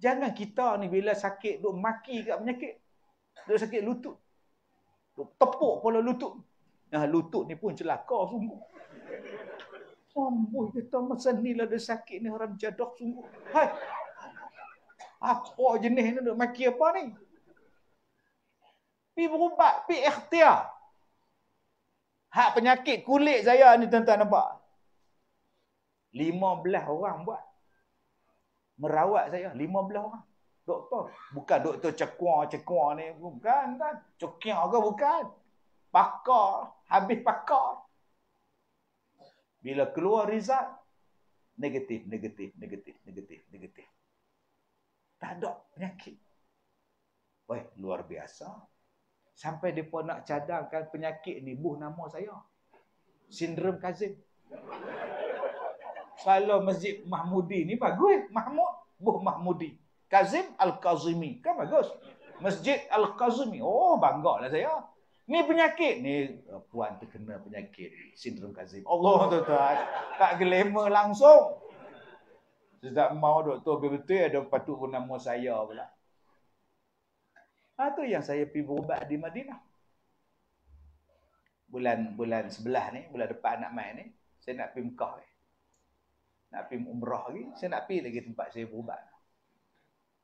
Speaker 1: jangan kita ni bila sakit duk maki kat penyakit duk sakit lutut duk tepuk pula lutut nah lutut ni pun celaka sungguh Amboi kita masa ni lah dia sakit ni haram jadah sungguh. Hai. Apa jenis ni duk maki apa ni? Pi berubat, pi ikhtiar. Hak penyakit kulit saya ni tuan-tuan nampak. 15 orang buat. Merawat saya 15 orang. Doktor. Bukan doktor cekuar-cekuar ni. Bukan kan. Cekuar ke bukan. Pakar. Habis pakar. Bila keluar result. Negatif, negatif, negatif, negatif, negatif. Tak ada penyakit. Wah, luar biasa sampai depa nak cadangkan penyakit ni buh nama saya. Sindrom Kazim. Kalau Masjid Mahmudi ni bagus, Mahmud buh Mahmudi. Kazim Al-Kazimi. Kan bagus. Masjid Al-Kazimi. Oh, bangga lah saya. Ni penyakit. Ni eh, puan terkena penyakit. Sindrom Kazim. Allah tuan-tuan. Tak glamour langsung. Sedap mau doktor betul-betul ada patut nama saya pula. Ha, tu yang saya pergi berubat di Madinah. Bulan bulan sebelah ni, bulan depan nak main ni, saya nak pergi Mekah ni. Nak pergi umrah lagi, saya nak pergi lagi tempat saya berubat.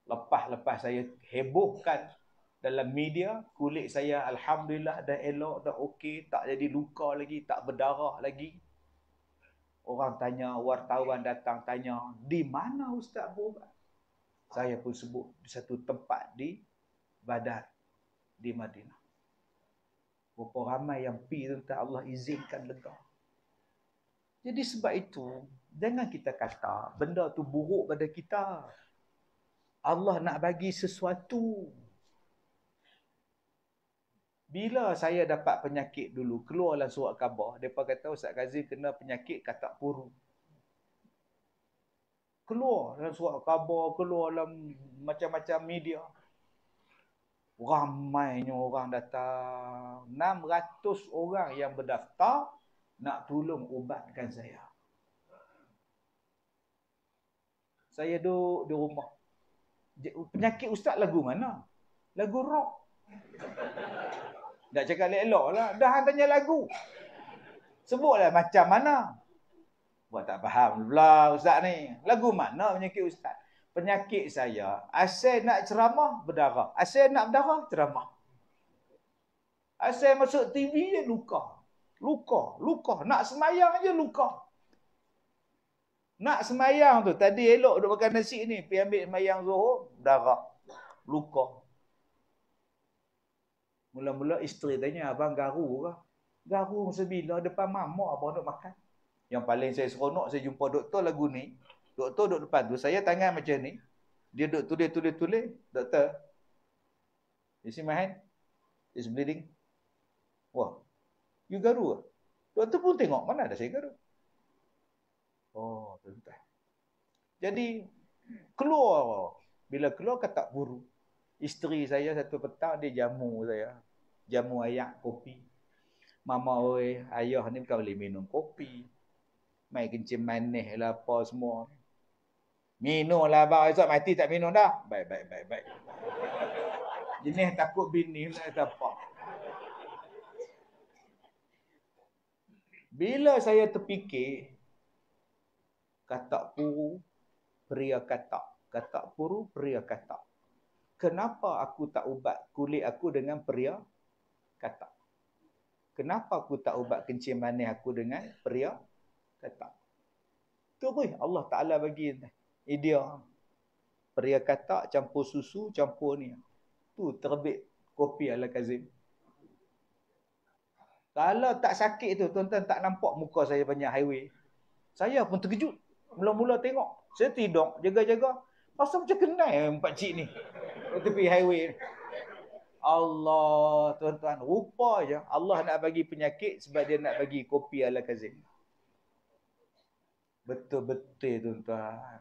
Speaker 1: Lepas-lepas saya hebohkan dalam media, kulit saya Alhamdulillah dah elok, dah okey, tak jadi luka lagi, tak berdarah lagi. Orang tanya, wartawan datang tanya, di mana Ustaz berubat? Saya pun sebut di satu tempat di Badar di Madinah. Berapa ramai yang pi tentang Allah izinkan lega. Jadi sebab itu, jangan kita kata benda tu buruk pada kita. Allah nak bagi sesuatu. Bila saya dapat penyakit dulu, keluarlah surat khabar. Mereka kata Ustaz Ghazim kena penyakit katak puru. Keluar dalam surat khabar, keluar dalam macam-macam media ramainya orang datang 600 orang yang berdaftar nak tolong ubatkan saya saya duduk di rumah penyakit ustaz lagu mana lagu rock dah cakap elok-elok lah dah tanya lagu sebutlah macam mana buat tak faham pula ustaz ni lagu mana penyakit ustaz penyakit saya, asal nak ceramah berdarah. Asal nak berdarah ceramah. Asal masuk TV je luka. Luka, luka. Nak semayang aja luka. Nak semayang tu. Tadi elok duduk makan nasi ni. Pergi ambil semayang zuhur, berdarah. Luka. Mula-mula isteri tanya, abang garu ke? Garu sebilah depan mamak apa nak makan. Yang paling saya seronok, saya jumpa doktor lagu ni. Doktor duduk depan tu. Saya tangan macam ni. Dia duduk tulis-tulis-tulis. Doktor. You see my hand? It's bleeding. Wah. You garu ke? Doktor pun tengok mana ada saya garu. Oh, tentu. Jadi, keluar. Bila keluar, kata buru. Isteri saya satu petang, dia jamu saya. Jamu ayak kopi. Mama oi, ayah ni bukan boleh minum kopi. Main kencing manis lah apa semua. Minum lah abang esok mati tak minum dah. Baik, baik, baik, baik. Jenis takut bini lah siapa. Bila saya terfikir, kata puru, pria kata. Kata puru, pria kata. Kenapa aku tak ubat kulit aku dengan pria kata? Kenapa aku tak ubat kencing manis aku dengan pria kata? Tu boleh Allah Ta'ala bagi. Tu. Eh, idea peria katak campur susu campur ni tu terbit kopi ala kazim kalau tak sakit tu tuan-tuan tak nampak muka saya banyak highway saya pun terkejut mula-mula tengok saya tidur jaga-jaga rasa macam kenal empat cik ni tepi highway ni. Allah tuan-tuan rupa je Allah nak bagi penyakit sebab dia nak bagi kopi ala kazim betul-betul tuan-tuan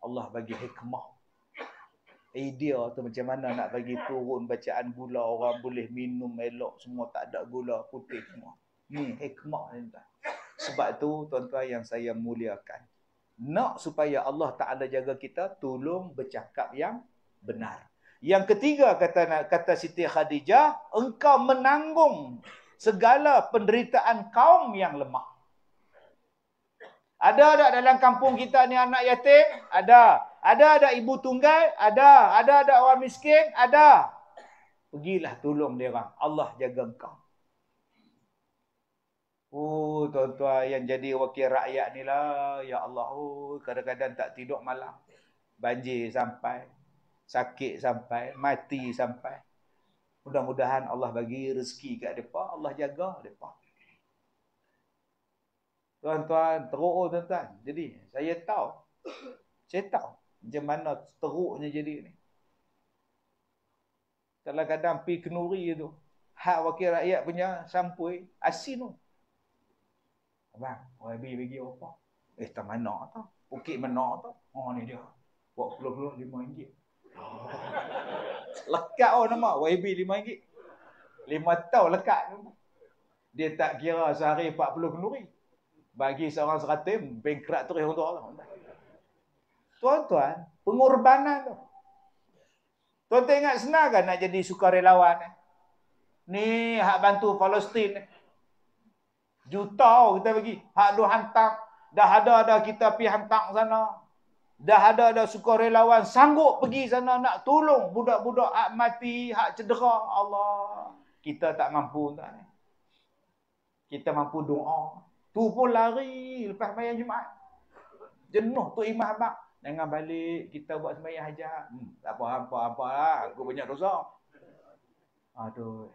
Speaker 1: Allah bagi hikmah eh, idea tu macam mana nak bagi turun bacaan gula orang boleh minum elok semua tak ada gula putih semua ni hikmah ni tuan sebab tu tuan-tuan yang saya muliakan nak supaya Allah Taala jaga kita tolong bercakap yang benar yang ketiga kata kata Siti Khadijah engkau menanggung segala penderitaan kaum yang lemah ada tak dalam kampung kita ni anak yatim? Ada. Ada ada ibu tunggal? Ada. Ada ada orang miskin? Ada. Pergilah tolong dia orang. Allah jaga engkau. Oh, tuan-tuan yang jadi wakil rakyat ni lah. Ya Allah, oh, kadang-kadang tak tidur malam. Banjir sampai. Sakit sampai. Mati sampai. Mudah-mudahan Allah bagi rezeki kat mereka. Allah jaga mereka. Tuan-tuan, teruk oh tuan-tuan. Jadi, saya tahu. Saya tahu macam mana teruknya jadi ni. Kalau kadang pi kenuri tu, hak wakil rakyat punya sampai asin tu. Abang, YB bagi apa? Eh, tak mana tu. Bukit mana tu. Oh, ni dia. Buat keluar-keluar RM5. Oh. Lekat oh nama YB RM5. RM5 tau lekat. Dia tak kira sehari 40 kenuri bagi seorang seratus, bankrupt terus untuk Allah. Tuan-tuan, pengorbanan tu. Tuan, tuan ingat senang kan nak jadi sukarelawan? Eh? Ni hak bantu Palestin. Eh? Juta kita bagi. Hak dua hantar. Dah ada dah kita pi hantar sana. Dah ada dah sukarelawan sanggup pergi sana nak tolong budak-budak hak mati, hak cedera. Allah, kita tak mampu tuan. Kita mampu doa. Tu pun lari lepas sembahyang Jumaat. Jenuh tu imam abang. Jangan balik kita buat sembahyang hajat. Hmm, tak apa apa apa lah. Aku banyak dosa. Aduh.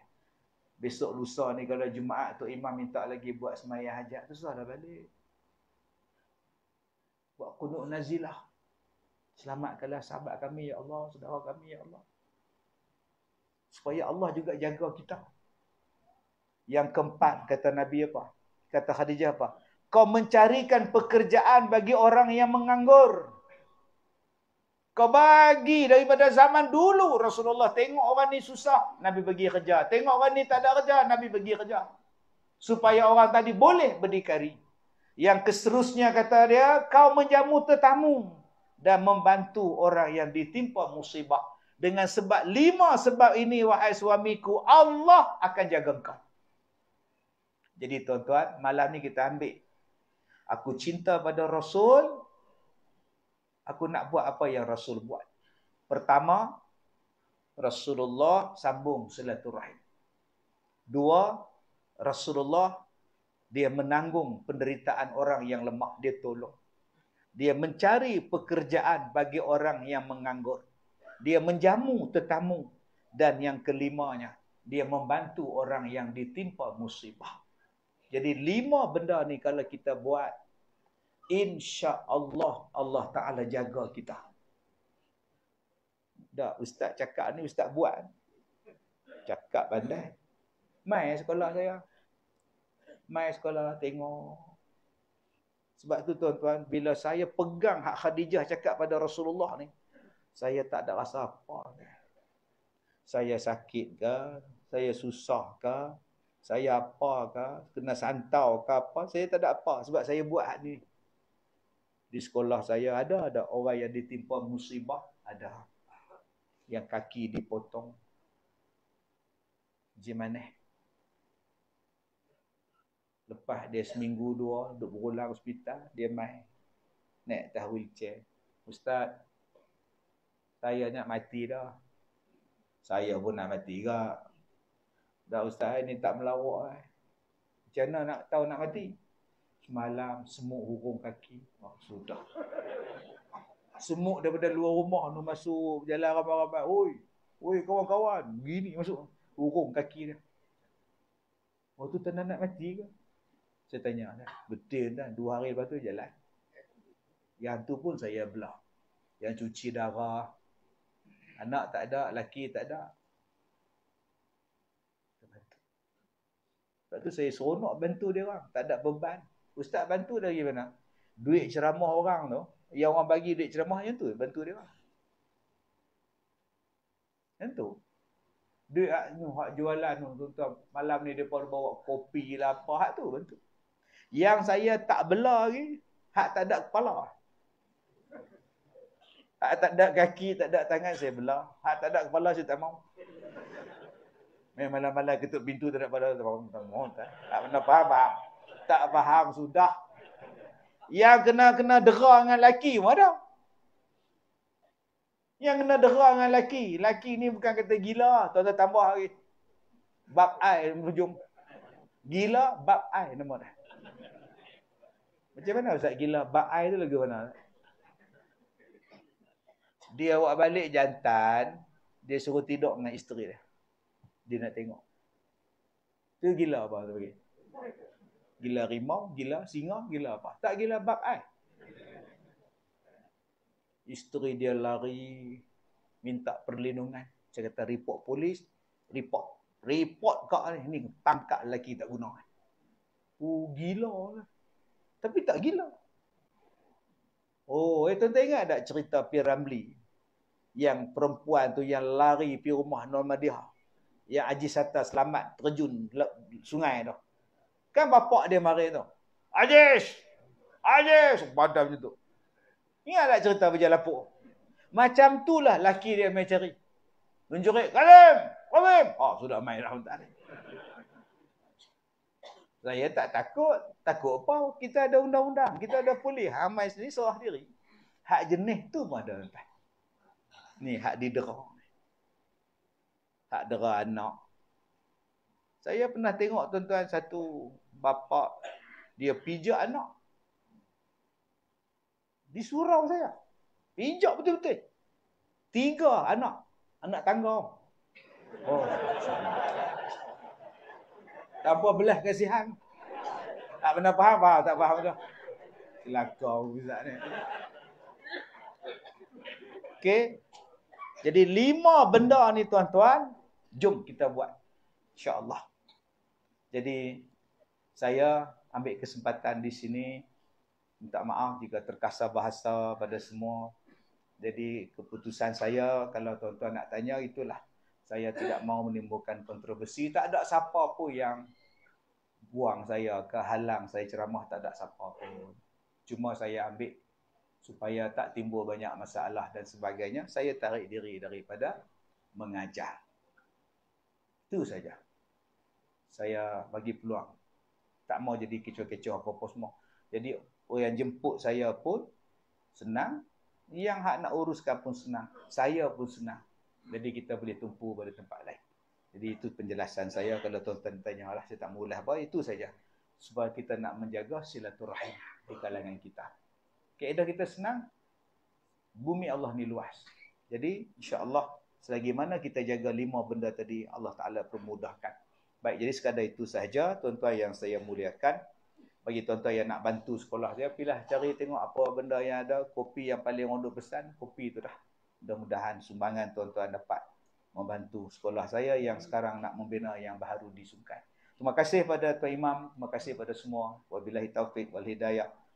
Speaker 1: Besok lusa ni kalau Jumaat tu imam minta lagi buat sembahyang hajat. Tu susah dah balik. Buat kunuk nazilah. Selamatkanlah sahabat kami ya Allah. Saudara kami ya Allah. Supaya Allah juga jaga kita. Yang keempat kata Nabi apa? Ya, kata Khadijah apa? Kau mencarikan pekerjaan bagi orang yang menganggur. Kau bagi daripada zaman dulu Rasulullah tengok orang ni susah, Nabi bagi kerja. Tengok orang ni tak ada kerja, Nabi bagi kerja. Supaya orang tadi boleh berdikari. Yang keserusnya kata dia, kau menjamu tetamu dan membantu orang yang ditimpa musibah. Dengan sebab lima sebab ini, wahai suamiku, Allah akan jaga kau. Jadi tuan-tuan, malam ni kita ambil. Aku cinta pada Rasul, aku nak buat apa yang Rasul buat. Pertama, Rasulullah sambung silaturahim. Dua, Rasulullah dia menanggung penderitaan orang yang lemak dia tolong. Dia mencari pekerjaan bagi orang yang menganggur. Dia menjamu tetamu dan yang kelimanya, dia membantu orang yang ditimpa musibah. Jadi lima benda ni kalau kita buat insya-Allah Allah Taala jaga kita. Dah ustaz cakap ni ustaz buat. Cakap pandai. Mai sekolah saya. Mai sekolah tengok. Sebab tu tuan-tuan bila saya pegang hak Khadijah cakap pada Rasulullah ni saya tak ada rasa apa. Saya sakit ke, saya susah ke, saya apa ke, kena santau ke apa, saya tak ada apa sebab saya buat hak ni. Di sekolah saya ada, ada orang yang ditimpa musibah, ada. Yang kaki dipotong. Gimana? Lepas dia seminggu dua, duduk berulang hospital, dia main. Naik atas wheelchair. Ustaz, saya nak mati dah. Saya pun nak mati juga. Dah ustaz ni tak melawak eh. Macam mana nak tahu nak mati? Semalam semut hurung kaki. Oh, sudah. Semut daripada luar rumah tu masuk jalan ramai-ramai. Oi, oi kawan-kawan, gini masuk hurung kaki dia. Waktu tu nak mati ke? Saya tanya dah. Betul dah. Dua hari lepas tu jalan. Yang tu pun saya belah. Yang cuci darah. Anak tak ada, laki tak ada. Sebab tu saya seronok bantu dia orang. Tak ada beban. Ustaz bantu lagi mana? Duit ceramah orang tu. Yang orang bagi duit ceramah yang tu. Bantu dia orang. Yang tu. Duit hak, hak jualan tu. Tuan-tuan, malam ni dia pun bawa kopi lah apa. Hak tu bantu. Yang saya tak bela lagi. Hak tak ada kepala. Hak tak ada kaki, tak ada tangan saya bela. Hak tak ada kepala saya tak mau. Main malam-malam ketuk pintu tak pada mohon tak. Tak pernah faham. Tak faham sudah. Yang kena kena dera dengan laki pun ada. Yang kena dera dengan laki. Laki ni bukan kata gila, tuan-tuan tambah lagi. Bab ai hujung. Gila bab ai nama dah. Macam mana ustaz gila bab ai tu lagi mana? Dia awak balik jantan, dia suruh tidur dengan isteri dia dia nak tengok. Tu gila apa tu bagi? Gila rimau, gila singa, gila apa? Tak gila bab ai. Isteri dia lari minta perlindungan, saya kata report polis, report. Report kau ni, ni tangkap lelaki tak guna. Oh, gila lah. Tapi tak gila. Oh, eh tuan-tuan ingat tak cerita Piramli? Yang perempuan tu yang lari pergi rumah Normadiah yang Haji Sata selamat terjun sungai tu. Kan bapak dia mari tu. Ajis! Ajis! Badan macam tu. ada cerita berjalan lapuk. Macam itulah laki dia main cari. Menjurit, Kalim! Kalim! Oh, sudah main lah. Saya tak takut. Takut apa? Kita ada undang-undang. Kita ada pulih. Hamai sendiri, serah diri. Hak jenis tu pun ada. Ni, hak didera tak dera anak. Saya pernah tengok tuan-tuan satu bapa dia pijak anak. Di surau saya. Pijak betul-betul. Tiga anak. Anak tangga. Oh. Tanpa belah kasihan. Tak pernah faham, faham. Tak faham tu. Kelakar ni. Okay. Jadi lima benda ni tuan-tuan, jom kita buat. InsyaAllah. Jadi saya ambil kesempatan di sini. Minta maaf jika terkasar bahasa pada semua. Jadi keputusan saya kalau tuan-tuan nak tanya itulah. Saya tidak mahu menimbulkan kontroversi. Tak ada siapa pun yang buang saya ke halang saya ceramah. Tak ada siapa pun. Cuma saya ambil supaya tak timbul banyak masalah dan sebagainya, saya tarik diri daripada mengajar. Itu saja. Saya bagi peluang. Tak mau jadi kecoh-kecoh apa-apa semua. Jadi orang yang jemput saya pun senang. Yang hak nak uruskan pun senang. Saya pun senang. Jadi kita boleh tumpu pada tempat lain. Jadi itu penjelasan saya kalau tuan-tuan tanya lah saya tak mulah apa itu saja. Sebab kita nak menjaga silaturahim di kalangan kita kaedah kita senang bumi Allah ni luas jadi insyaallah selagi mana kita jaga lima benda tadi Allah taala permudahkan baik jadi sekadar itu sahaja tuan-tuan yang saya muliakan bagi tuan-tuan yang nak bantu sekolah saya pilih cari tengok apa benda yang ada kopi yang paling orang pesan kopi itu dah mudah-mudahan sumbangan tuan-tuan dapat membantu sekolah saya yang sekarang nak membina yang baru di Sungai. Terima kasih pada Tuan Imam, terima kasih pada semua. Wabillahi taufik wal hidayah.